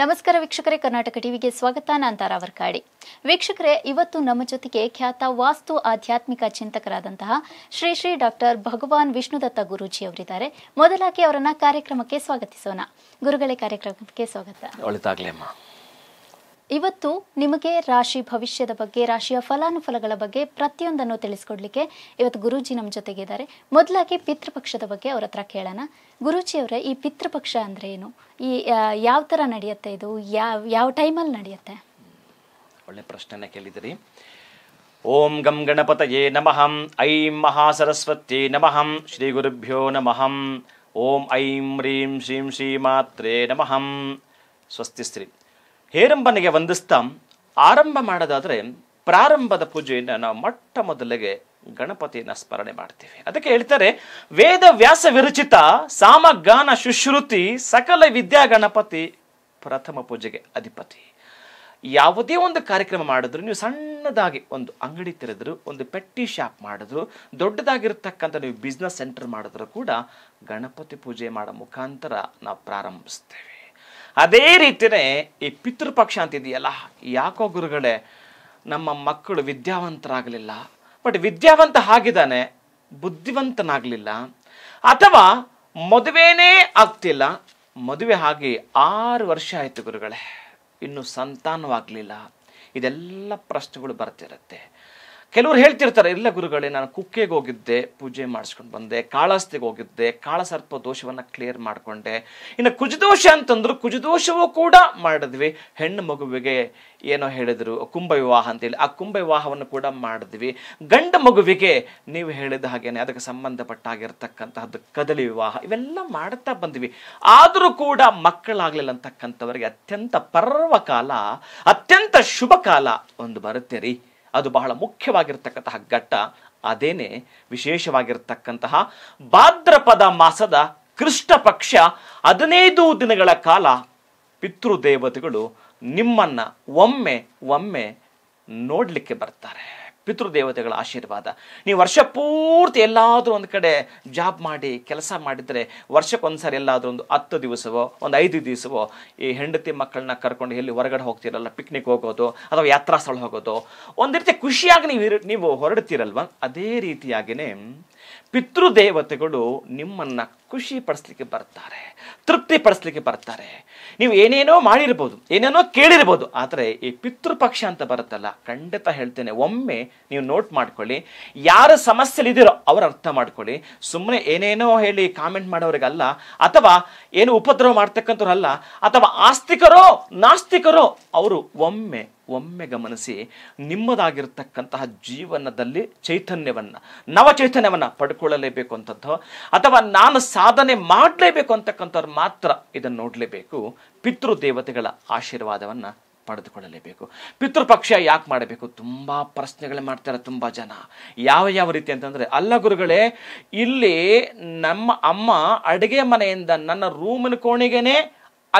ನಮಸ್ಕಾರ ವೀಕ್ಷಕರೇ ಕರ್ನಾಟಕ ಟಿವಿಗೆ ಸ್ವಾಗತ ನಾನು ತಾರಾವರ್ಕಾಡಿ ವೀಕ್ಷಕರೇ ಇವತ್ತು ನಮ್ಮ ಜೊತೆಗೆ ಖ್ಯಾತ ವಾಸ್ತು ಆಧ್ಯಾತ್ಮಿಕ ಚಿಂತಕರಾದಂತಹ ಶ್ರೀ ಶ್ರೀ ಡಾಕ್ಟರ್ ಭಗವಾನ್ ವಿಷ್ಣುದತ್ತ ಗುರೂಜಿ ಅವರಿದ್ದಾರೆ ಮೊದಲಾಗಿ ಅವರನ್ನ ಕಾರ್ಯಕ್ರಮಕ್ಕೆ ಸ್ವಾಗತಿಸೋಣ ಗುರುಗಳೇ ಕಾರ್ಯಕ್ರಮಕ್ಕೆ ಸ್ವಾಗತ ಇವತ್ತು ನಿಮಗೆ ರಾಶಿ ಭವಿಷ್ಯದ ಬಗ್ಗೆ ರಾಶಿಯ ಫಲಾನುಫಲಗಳ ಬಗ್ಗೆ ಪ್ರತಿಯೊಂದನ್ನು ತಿಳಿಸ್ಕೊಡ್ಲಿಕ್ಕೆ ಇವತ್ತು ಗುರೂಜಿ ನಮ್ಮ ಜೊತೆಗಿದ್ದಾರೆ ಮೊದಲಾಗಿ ಪಿತೃಪಕ್ಷದ ಬಗ್ಗೆ ಅವರ ಹತ್ರ ಕೇಳೋಣ ಗುರುಜಿಯವರ ಈ ಪಿತೃಪಕ್ಷ ಅಂದ್ರೆ ಏನು ಈ ಯಾವ ತರ ನಡೆಯುತ್ತೆ ಇದು ಯಾವ ಯಾವ ಟೈಮಲ್ಲಿ ನಡೆಯುತ್ತೆ ಒಳ್ಳೆ ಪ್ರಶ್ನೆನ ಕೇಳಿದಿರಿ ಓಂ ಗಂ ಗಣಪತಯೇ ನಮಃ ಐಂ ಮಹಾಸರಸ್ವತಿ ನಮಃ ಶ್ರೀ ಗುರುಭ್ಯೋ ನಮಃ ಓಂ ಐಂ ರೀಂ ಶ್ರೀಂ ಶ್ರೀ ಮಾತ್ರೇ ನಮಃ ಸ್ವಸ್ತಿ ಸ್ತ್ರೀ ಹೇರಂಬನಿಗೆ ವಂದಿಸ್ತಾ ಆರಂಭ ಮಾಡೋದಾದರೆ ಪ್ರಾರಂಭದ ಪೂಜೆಯನ್ನು ನಾವು ಮೊಟ್ಟ ಮೊದಲಿಗೆ ಗಣಪತಿಯನ್ನ ಸ್ಮರಣೆ ಮಾಡ್ತೀವಿ ಅದಕ್ಕೆ ಹೇಳ್ತಾರೆ ವೇದ ವ್ಯಾಸ ವಿರಚಿತ ಸಾಮಗಾನ ಶುಶ್ರುತಿ ಸಕಲ ವಿದ್ಯಾ ಗಣಪತಿ ಪ್ರಥಮ ಪೂಜೆಗೆ ಅಧಿಪತಿ ಯಾವುದೇ ಒಂದು ಕಾರ್ಯಕ್ರಮ ಮಾಡಿದ್ರು ನೀವು ಸಣ್ಣದಾಗಿ ಒಂದು ಅಂಗಡಿ ತೆರೆದ್ರು ಒಂದು ಪೆಟ್ಟಿ ಶಾಪ್ ಮಾಡಿದ್ರು ದೊಡ್ಡದಾಗಿರ್ತಕ್ಕಂಥ ನೀವು ಬಿಸ್ನೆಸ್ ಸೆಂಟರ್ ಮಾಡಿದ್ರು ಕೂಡ ಗಣಪತಿ ಪೂಜೆ ಮಾಡೋ ಮುಖಾಂತರ ನಾವು ಪ್ರಾರಂಭಿಸ್ತೇವೆ ಅದೇ ರೀತಿಯೇ ಈ ಪಿತೃಪಕ್ಷ ಅಂತಿದೆಯಲ್ಲ ಯಾಕೋ ಗುರುಗಳೇ ನಮ್ಮ ಮಕ್ಕಳು ವಿದ್ಯಾವಂತರಾಗಲಿಲ್ಲ ಬಟ್ ವಿದ್ಯಾವಂತ ಆಗಿದ್ದಾನೆ ಬುದ್ಧಿವಂತನಾಗಲಿಲ್ಲ ಅಥವಾ ಮದುವೆನೇ ಆಗ್ತಿಲ್ಲ ಮದುವೆ ಆಗಿ ಆರು ವರ್ಷ ಆಯಿತು ಗುರುಗಳೇ ಇನ್ನು ಸಂತಾನವಾಗಲಿಲ್ಲ ಇದೆಲ್ಲ ಪ್ರಶ್ನೆಗಳು ಬರ್ತಿರುತ್ತೆ ಕೆಲವರು ಹೇಳ್ತಿರ್ತಾರೆ ಇಲ್ಲ ಗುರುಗಳೇ ನಾನು ಕುಕ್ಕೆಗೆ ಹೋಗಿದ್ದೆ ಪೂಜೆ ಮಾಡಿಸ್ಕೊಂಡು ಬಂದೆ ಕಾಳಸ್ತಿಗೆ ಹೋಗಿದ್ದೆ ಕಾಳಸರ್ಪ ದೋಷವನ್ನು ಕ್ಲಿಯರ್ ಮಾಡಿಕೊಂಡೆ ಇನ್ನು ಕುಜದೋಷ ಅಂತಂದ್ರು ಕುಜದೋಷವೂ ಕೂಡ ಮಾಡಿದ್ವಿ ಹೆಣ್ಣು ಮಗುವಿಗೆ ಏನೋ ಹೇಳಿದರು ಕುಂಭ ವಿವಾಹ ಅಂತೇಳಿ ಆ ಕುಂಭ ವಿವಾಹವನ್ನು ಕೂಡ ಮಾಡಿದ್ವಿ ಗಂಡ ಮಗುವಿಗೆ ನೀವು ಹೇಳಿದ ಹಾಗೇನೆ ಅದಕ್ಕೆ ಸಂಬಂಧಪಟ್ಟಾಗಿರ್ತಕ್ಕಂತಹದ್ದು ಕದಲಿ ವಿವಾಹ ಇವೆಲ್ಲ ಮಾಡ್ತಾ ಬಂದ್ವಿ ಆದರೂ ಕೂಡ ಮಕ್ಕಳಾಗಲಿಲ್ಲ ಅಂತಕ್ಕಂಥವರಿಗೆ ಅತ್ಯಂತ ಪರ್ವಕಾಲ ಅತ್ಯಂತ ಶುಭ ಕಾಲ ಒಂದು ಬರುತ್ತೆ ರೀ ಅದು ಬಹಳ ಮುಖ್ಯವಾಗಿರ್ತಕ್ಕಂತಹ ಘಟ್ಟ ಅದೇನೆ ವಿಶೇಷವಾಗಿರ್ತಕ್ಕಂತಹ ಭಾದ್ರಪದ ಮಾಸದ ಕೃಷ್ಣ ಪಕ್ಷ ಹದಿನೈದು ದಿನಗಳ ಕಾಲ ಪಿತೃದೇವತೆಗಳು ನಿಮ್ಮನ್ನ ಒಮ್ಮೆ ಒಮ್ಮೆ ನೋಡಲಿಕ್ಕೆ ಬರ್ತಾರೆ ಪಿತೃದೇವತೆಗಳ ಆಶೀರ್ವಾದ ನೀವು ವರ್ಷ ಪೂರ್ತಿ ಎಲ್ಲಾದರೂ ಒಂದು ಕಡೆ ಜಾಬ್ ಮಾಡಿ ಕೆಲಸ ಮಾಡಿದರೆ ಸಾರಿ ಎಲ್ಲಾದರೂ ಒಂದು ಹತ್ತು ದಿವಸವೋ ಒಂದು ಐದು ದಿವಸವೋ ಈ ಹೆಂಡತಿ ಮಕ್ಕಳನ್ನ ಕರ್ಕೊಂಡು ಎಲ್ಲಿ ಹೊರಗಡೆ ಹೋಗ್ತಿರಲ್ಲ ಪಿಕ್ನಿಕ್ ಹೋಗೋದು ಅಥವಾ ಯಾತ್ರಾ ಸ್ಥಳ ಹೋಗೋದು ಒಂದು ರೀತಿ ಖುಷಿಯಾಗಿ ನೀವು ನೀವು ಹೊರಡ್ತೀರಲ್ವ ಅದೇ ರೀತಿಯಾಗಿಯೇ ಪಿತೃದೇವತೆಗಳು ನಿಮ್ಮನ್ನು ಖುಷಿ ಪಡಿಸ್ಲಿಕ್ಕೆ ಬರ್ತಾರೆ ತೃಪ್ತಿ ಪಡಿಸ್ಲಿಕ್ಕೆ ಬರ್ತಾರೆ ನೀವು ಏನೇನೋ ಮಾಡಿರ್ಬೋದು ಏನೇನೋ ಕೇಳಿರ್ಬೋದು ಆದರೆ ಈ ಪಿತೃಪಕ್ಷ ಅಂತ ಬರುತ್ತಲ್ಲ ಖಂಡಿತ ಹೇಳ್ತೇನೆ ಒಮ್ಮೆ ನೀವು ನೋಟ್ ಮಾಡ್ಕೊಳ್ಳಿ ಯಾರ ಸಮಸ್ಯೆಲಿದ್ದೀರೋ ಅವರು ಅರ್ಥ ಮಾಡ್ಕೊಳ್ಳಿ ಸುಮ್ಮನೆ ಏನೇನೋ ಹೇಳಿ ಕಾಮೆಂಟ್ ಮಾಡೋರಿಗಲ್ಲ ಅಥವಾ ಏನು ಉಪದ್ರವ ಮಾಡ್ತಕ್ಕಂಥವ್ರಲ್ಲ ಅಥವಾ ಆಸ್ತಿಕರೋ ನಾಸ್ತಿಕರೋ ಅವರು ಒಮ್ಮೆ ಒಮ್ಮೆ ಗಮನಿಸಿ ನಿಮ್ಮದಾಗಿರ್ತಕ್ಕಂತಹ ಜೀವನದಲ್ಲಿ ಚೈತನ್ಯವನ್ನು ನವ ಚೈತನ್ಯವನ್ನು ಪಡ್ಕೊಳ್ಳಲೇಬೇಕು ಅಂತದ್ದು ಅಥವಾ ನಾನು ಸಾಧನೆ ಮಾಡಲೇಬೇಕು ಅಂತಕ್ಕಂಥವ್ರು ಮಾತ್ರ ಇದನ್ನು ನೋಡಲೇಬೇಕು ಪಿತೃದೇವತೆಗಳ ದೇವತೆಗಳ ಆಶೀರ್ವಾದವನ್ನು ಪಡೆದುಕೊಳ್ಳಲೇಬೇಕು ಪಿತೃಪಕ್ಷ ಯಾಕೆ ಮಾಡಬೇಕು ತುಂಬ ಪ್ರಶ್ನೆಗಳು ಮಾಡ್ತಾರೆ ತುಂಬ ಜನ ಯಾವ ಯಾವ ರೀತಿ ಅಂತಂದರೆ ಅಲ್ಲ ಗುರುಗಳೇ ಇಲ್ಲಿ ನಮ್ಮ ಅಮ್ಮ ಅಡುಗೆ ಮನೆಯಿಂದ ನನ್ನ ರೂಮಿನ ಕೋಣೆಗೇನೆ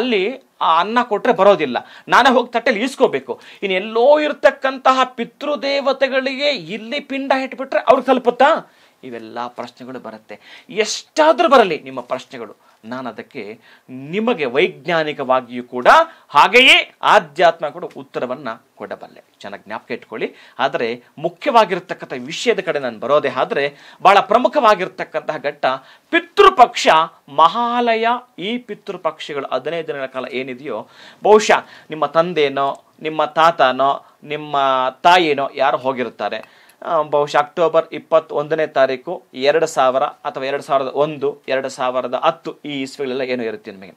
ಅಲ್ಲಿ ಆ ಅನ್ನ ಕೊಟ್ಟರೆ ಬರೋದಿಲ್ಲ ನಾನೇ ಹೋಗಿ ತಟ್ಟೆಲಿ ಈಸ್ಕೋಬೇಕು ಇನ್ನೆಲ್ಲೋ ಎಲ್ಲೋ ಇರತಕ್ಕಂತಹ ಪಿತೃದೇವತೆಗಳಿಗೆ ಇಲ್ಲಿ ಪಿಂಡ ಇಟ್ಬಿಟ್ರೆ ಅವ್ರಿಗೆ ತಲುಪುತ್ತಾ ಇವೆಲ್ಲ ಪ್ರಶ್ನೆಗಳು ಬರುತ್ತೆ ಎಷ್ಟಾದರೂ ಬರಲಿ ನಿಮ್ಮ ಪ್ರಶ್ನೆಗಳು ನಾನು ಅದಕ್ಕೆ ನಿಮಗೆ ವೈಜ್ಞಾನಿಕವಾಗಿಯೂ ಕೂಡ ಹಾಗೆಯೇ ಆಧ್ಯಾತ್ಮ ಕೂಡ ಉತ್ತರವನ್ನು ಕೊಡಬಲ್ಲೆ ಚೆನ್ನಾಗಿ ಜ್ಞಾಪಕ ಇಟ್ಕೊಳ್ಳಿ ಆದರೆ ಮುಖ್ಯವಾಗಿರ್ತಕ್ಕಂಥ ವಿಷಯದ ಕಡೆ ನಾನು ಬರೋದೇ ಆದರೆ ಭಾಳ ಪ್ರಮುಖವಾಗಿರ್ತಕ್ಕಂತಹ ಘಟ್ಟ ಪಿತೃಪಕ್ಷ ಮಹಾಲಯ ಈ ಪಿತೃಪಕ್ಷಗಳು ಹದಿನೈದು ದಿನಗಳ ಕಾಲ ಏನಿದೆಯೋ ಬಹುಶಃ ನಿಮ್ಮ ತಂದೆನೋ ನಿಮ್ಮ ತಾತನೋ ನಿಮ್ಮ ತಾಯಿನೋ ಯಾರು ಹೋಗಿರ್ತಾರೆ ಬಹುಶಃ ಅಕ್ಟೋಬರ್ ಇಪ್ಪತ್ತೊಂದನೇ ತಾರೀಕು ಎರಡು ಸಾವಿರ ಅಥವಾ ಎರಡು ಸಾವಿರದ ಒಂದು ಎರಡು ಸಾವಿರದ ಹತ್ತು ಈ ಇಸ್ವಿಗಳೆಲ್ಲ ಏನು ಇರುತ್ತೆ ನಿಮಗೆ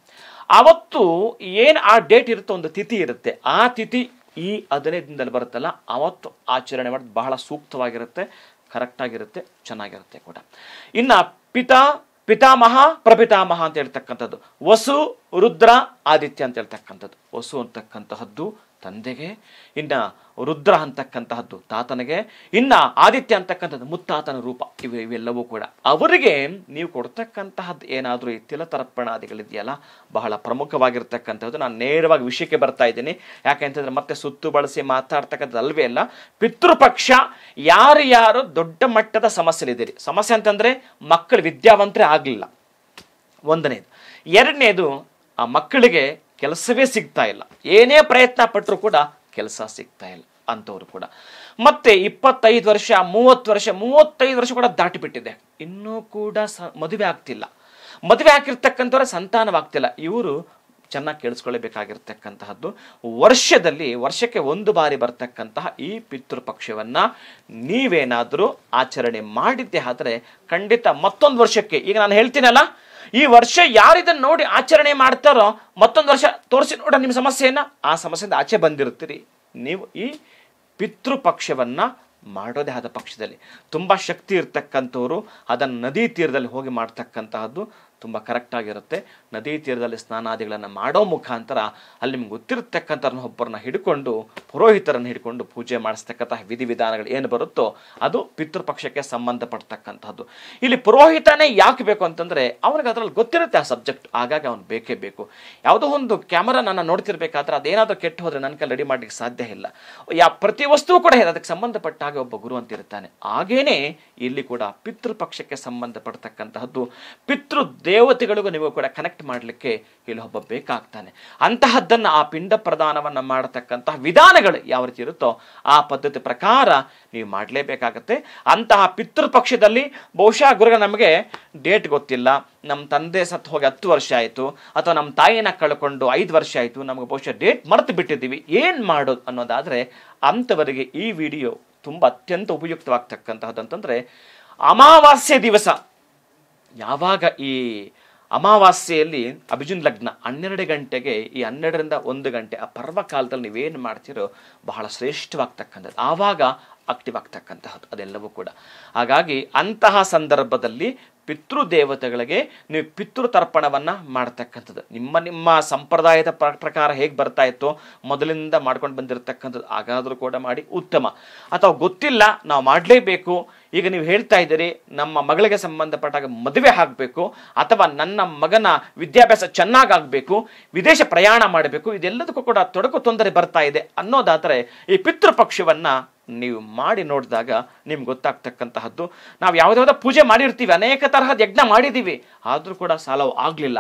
ಅವತ್ತು ಏನು ಆ ಡೇಟ್ ಇರುತ್ತೆ ಒಂದು ತಿಥಿ ಇರುತ್ತೆ ಆ ತಿಥಿ ಈ ಹದಿನೈದು ದಿನದಲ್ಲಿ ಬರುತ್ತಲ್ಲ ಅವತ್ತು ಆಚರಣೆ ಮಾಡೋದು ಬಹಳ ಸೂಕ್ತವಾಗಿರುತ್ತೆ ಕರೆಕ್ಟ್ ಆಗಿರುತ್ತೆ ಚೆನ್ನಾಗಿರುತ್ತೆ ಕೂಡ ಇನ್ನು ಪಿತಾ ಪಿತಾಮಹ ಪ್ರಪಿತಾಮಹ ಅಂತ ಹೇಳ್ತಕ್ಕಂಥದ್ದು ವಸು ರುದ್ರ ಆದಿತ್ಯ ಅಂತ ಹೇಳ್ತಕ್ಕಂಥದ್ದು ವಸು ಅಂತಕ್ಕಂತಹದ್ದು ತಂದೆಗೆ ಇನ್ನ ರುದ್ರ ಅಂತಕ್ಕಂತಹದ್ದು ತಾತನಿಗೆ ಇನ್ನ ಆದಿತ್ಯ ಅಂತಕ್ಕಂಥದ್ದು ಮುತ್ತಾತನ ರೂಪ ಇವು ಇವೆಲ್ಲವೂ ಕೂಡ ಅವರಿಗೆ ನೀವು ಕೊಡ್ತಕ್ಕಂತಹದ್ದು ಏನಾದರೂ ಈ ತಿಲತರ್ಪಣಾದಿಗಳಿದೆಯಲ್ಲ ಬಹಳ ಪ್ರಮುಖವಾಗಿರ್ತಕ್ಕಂಥದ್ದು ನಾನು ನೇರವಾಗಿ ವಿಷಯಕ್ಕೆ ಬರ್ತಾ ಇದ್ದೀನಿ ಯಾಕೆಂತಂದ್ರೆ ಮತ್ತೆ ಸುತ್ತು ಬಳಸಿ ಮಾತಾಡ್ತಕ್ಕಂಥದ್ದು ಅಲ್ವೇ ಅಲ್ಲ ಪಿತೃಪಕ್ಷ ಯಾರು ಯಾರು ದೊಡ್ಡ ಮಟ್ಟದ ಸಮಸ್ಯೆಲಿದ್ದೀರಿ ಸಮಸ್ಯೆ ಅಂತಂದ್ರೆ ಮಕ್ಕಳು ವಿದ್ಯಾವಂತರೇ ಆಗಲಿಲ್ಲ ಒಂದನೇದು ಎರಡನೇದು ಆ ಮಕ್ಕಳಿಗೆ ಕೆಲಸವೇ ಸಿಗ್ತಾ ಇಲ್ಲ ಏನೇ ಪ್ರಯತ್ನ ಪಟ್ಟರೂ ಕೂಡ ಕೆಲಸ ಸಿಗ್ತಾ ಇಲ್ಲ ಅಂಥವ್ರು ಕೂಡ ಮತ್ತೆ ಇಪ್ಪತ್ತೈದು ವರ್ಷ ಮೂವತ್ತು ವರ್ಷ ಮೂವತ್ತೈದು ವರ್ಷ ಕೂಡ ದಾಟಿಬಿಟ್ಟಿದೆ ಇನ್ನೂ ಕೂಡ ಸ ಮದುವೆ ಆಗ್ತಿಲ್ಲ ಮದುವೆ ಆಗಿರ್ತಕ್ಕಂಥವ್ರ ಸಂತಾನವಾಗ್ತಿಲ್ಲ ಇವರು ಚೆನ್ನಾಗಿ ಕೇಳಿಸ್ಕೊಳ್ಳಬೇಕಾಗಿರ್ತಕ್ಕಂತಹದ್ದು ವರ್ಷದಲ್ಲಿ ವರ್ಷಕ್ಕೆ ಒಂದು ಬಾರಿ ಬರ್ತಕ್ಕಂತಹ ಈ ಪಿತೃಪಕ್ಷವನ್ನು ನೀವೇನಾದರೂ ಆಚರಣೆ ಮಾಡಿದ್ದೆ ಆದರೆ ಖಂಡಿತ ಮತ್ತೊಂದು ವರ್ಷಕ್ಕೆ ಈಗ ನಾನು ಹೇಳ್ತೀನಲ್ಲ ಈ ವರ್ಷ ಯಾರಿದನ್ನು ನೋಡಿ ಆಚರಣೆ ಮಾಡ್ತಾರೋ ಮತ್ತೊಂದು ವರ್ಷ ತೋರಿಸಿ ನೋಡ ನಿಮ್ಮ ಸಮಸ್ಯೆಯನ್ನು ಆ ಸಮಸ್ಯೆಯಿಂದ ಆಚೆ ಬಂದಿರ್ತೀರಿ ನೀವು ಈ ಪಿತೃಪಕ್ಷವನ್ನು ಮಾಡೋದೇ ಆದ ಪಕ್ಷದಲ್ಲಿ ತುಂಬ ಶಕ್ತಿ ಇರ್ತಕ್ಕಂಥವ್ರು ಅದನ್ನು ನದಿ ತೀರದಲ್ಲಿ ಹೋಗಿ ಮಾಡ್ತಕ್ಕಂತಹದ್ದು ತುಂಬ ಕರೆಕ್ಟಾಗಿರುತ್ತೆ ನದಿ ತೀರದಲ್ಲಿ ಸ್ನಾನಾದಿಗಳನ್ನು ಮಾಡೋ ಮುಖಾಂತರ ಅಲ್ಲಿ ನಿಮ್ಗೆ ಗೊತ್ತಿರತಕ್ಕಂಥ ಒಬ್ಬರನ್ನ ಹಿಡ್ಕೊಂಡು ಪುರೋಹಿತರನ್ನು ಹಿಡ್ಕೊಂಡು ಪೂಜೆ ಮಾಡಿಸ್ತಕ್ಕಂತಹ ವಿಧಿವಿಧಾನಗಳು ಏನು ಬರುತ್ತೋ ಅದು ಪಿತೃಪಕ್ಷಕ್ಕೆ ಸಂಬಂಧಪಡ್ತಕ್ಕಂಥದ್ದು ಇಲ್ಲಿ ಪುರೋಹಿತನೇ ಯಾಕೆ ಬೇಕು ಅಂತಂದರೆ ಅವನಿಗೆ ಅದರಲ್ಲಿ ಗೊತ್ತಿರುತ್ತೆ ಆ ಸಬ್ಜೆಕ್ಟ್ ಆಗಾಗ ಅವ್ನು ಬೇಕೇ ಬೇಕು ಯಾವುದೋ ಒಂದು ಕ್ಯಾಮರಾ ನನ್ನ ನೋಡ್ತಿರ್ಬೇಕಾದ್ರೆ ಅದೇನಾದರೂ ಕೆಟ್ಟು ಹೋದರೆ ನನ್ನ ಕೈ ರೆಡಿ ಮಾಡಲಿಕ್ಕೆ ಸಾಧ್ಯ ಇಲ್ಲ ಯಾ ಪ್ರತಿ ವಸ್ತು ಕೂಡ ಅದಕ್ಕೆ ಸಂಬಂಧಪಟ್ಟ ಹಾಗೆ ಒಬ್ಬ ಗುರು ಅಂತಿರ್ತಾನೆ ಹಾಗೇನೆ ಇಲ್ಲಿ ಕೂಡ ಪಿತೃಪಕ್ಷಕ್ಕೆ ಸಂಬಂಧಪಡ್ತಕ್ಕಂತಹದ್ದು ಪಿತೃ ದೇವತೆಗಳಿಗೂ ನೀವು ಕೂಡ ಕನೆಕ್ಟ್ ಮಾಡಲಿಕ್ಕೆ ಇಲ್ಲಿ ಒಬ್ಬ ಬೇಕಾಗ್ತಾನೆ ಅಂತಹದ್ದನ್ನು ಆ ಪಿಂಡ ಪ್ರದಾನವನ್ನು ಮಾಡತಕ್ಕಂತಹ ವಿಧಾನಗಳು ಯಾವ ರೀತಿ ಇರುತ್ತೋ ಆ ಪದ್ಧತಿ ಪ್ರಕಾರ ನೀವು ಮಾಡಲೇಬೇಕಾಗತ್ತೆ ಅಂತಹ ಪಿತೃಪಕ್ಷದಲ್ಲಿ ಬಹುಶಃ ಗುರುಗಳು ನಮಗೆ ಡೇಟ್ ಗೊತ್ತಿಲ್ಲ ನಮ್ಮ ತಂದೆ ಸತ್ತು ಹೋಗಿ ಹತ್ತು ವರ್ಷ ಆಯಿತು ಅಥವಾ ನಮ್ಮ ತಾಯಿನ ಕಳ್ಕೊಂಡು ಐದು ವರ್ಷ ಆಯಿತು ನಮಗೆ ಬಹುಶಃ ಡೇಟ್ ಮರೆತು ಬಿಟ್ಟಿದ್ದೀವಿ ಏನು ಮಾಡೋದು ಅನ್ನೋದಾದರೆ ಅಂಥವರಿಗೆ ಈ ವಿಡಿಯೋ ತುಂಬ ಅತ್ಯಂತ ಉಪಯುಕ್ತವಾಗ್ತಕ್ಕಂತಹದ್ದು ಅಂತಂದರೆ ಅಮಾವಾಸ್ಯೆ ದಿವಸ ಯಾವಾಗ ಈ ಅಮಾವಾಸ್ಯೆಯಲ್ಲಿ ಅಭಿಜುನ್ ಲಗ್ನ ಹನ್ನೆರಡು ಗಂಟೆಗೆ ಈ ಹನ್ನೆರಡರಿಂದ ಒಂದು ಗಂಟೆ ಆ ಪರ್ವ ಕಾಲದಲ್ಲಿ ನೀವೇನು ಮಾಡ್ತೀರೋ ಬಹಳ ಶ್ರೇಷ್ಠವಾಗ್ತಕ್ಕಂಥದ್ದು ಆವಾಗ ಆಕ್ಟಿವ್ ಆಗ್ತಕ್ಕಂತಹದ್ದು ಅದೆಲ್ಲವೂ ಕೂಡ ಹಾಗಾಗಿ ಅಂತಹ ಸಂದರ್ಭದಲ್ಲಿ ಪಿತೃ ದೇವತೆಗಳಿಗೆ ನೀವು ಪಿತೃ ತರ್ಪಣವನ್ನು ಮಾಡ್ತಕ್ಕಂಥದ್ದು ನಿಮ್ಮ ನಿಮ್ಮ ಸಂಪ್ರದಾಯದ ಪ್ರಕಾರ ಹೇಗೆ ಬರ್ತಾ ಇತ್ತೋ ಮೊದಲಿನಿಂದ ಮಾಡ್ಕೊಂಡು ಬಂದಿರತಕ್ಕಂಥದ್ದು ಹಾಗಾದರೂ ಕೂಡ ಮಾಡಿ ಉತ್ತಮ ಅಥವಾ ಗೊತ್ತಿಲ್ಲ ನಾವು ಮಾಡಲೇಬೇಕು ಈಗ ನೀವು ಹೇಳ್ತಾ ಇದ್ದೀರಿ ನಮ್ಮ ಮಗಳಿಗೆ ಸಂಬಂಧಪಟ್ಟಾಗ ಮದುವೆ ಆಗಬೇಕು ಅಥವಾ ನನ್ನ ಮಗನ ವಿದ್ಯಾಭ್ಯಾಸ ಚೆನ್ನಾಗಾಗಬೇಕು ವಿದೇಶ ಪ್ರಯಾಣ ಮಾಡಬೇಕು ಇದೆಲ್ಲದಕ್ಕೂ ಕೂಡ ತೊಡಕು ತೊಂದರೆ ಬರ್ತಾ ಇದೆ ಅನ್ನೋದಾದರೆ ಈ ಪಿತೃಪಕ್ಷವನ್ನು ನೀವು ಮಾಡಿ ನೋಡಿದಾಗ ನಿಮ್ಗೆ ಗೊತ್ತಾಗ್ತಕ್ಕಂತಹದ್ದು ನಾವು ಯಾವುದಾವುದೋ ಪೂಜೆ ಮಾಡಿರ್ತೀವಿ ಅನೇಕ ತರಹದ ಯಜ್ಞ ಮಾಡಿದ್ದೀವಿ ಆದರೂ ಕೂಡ ಸಾಲವು ಆಗಲಿಲ್ಲ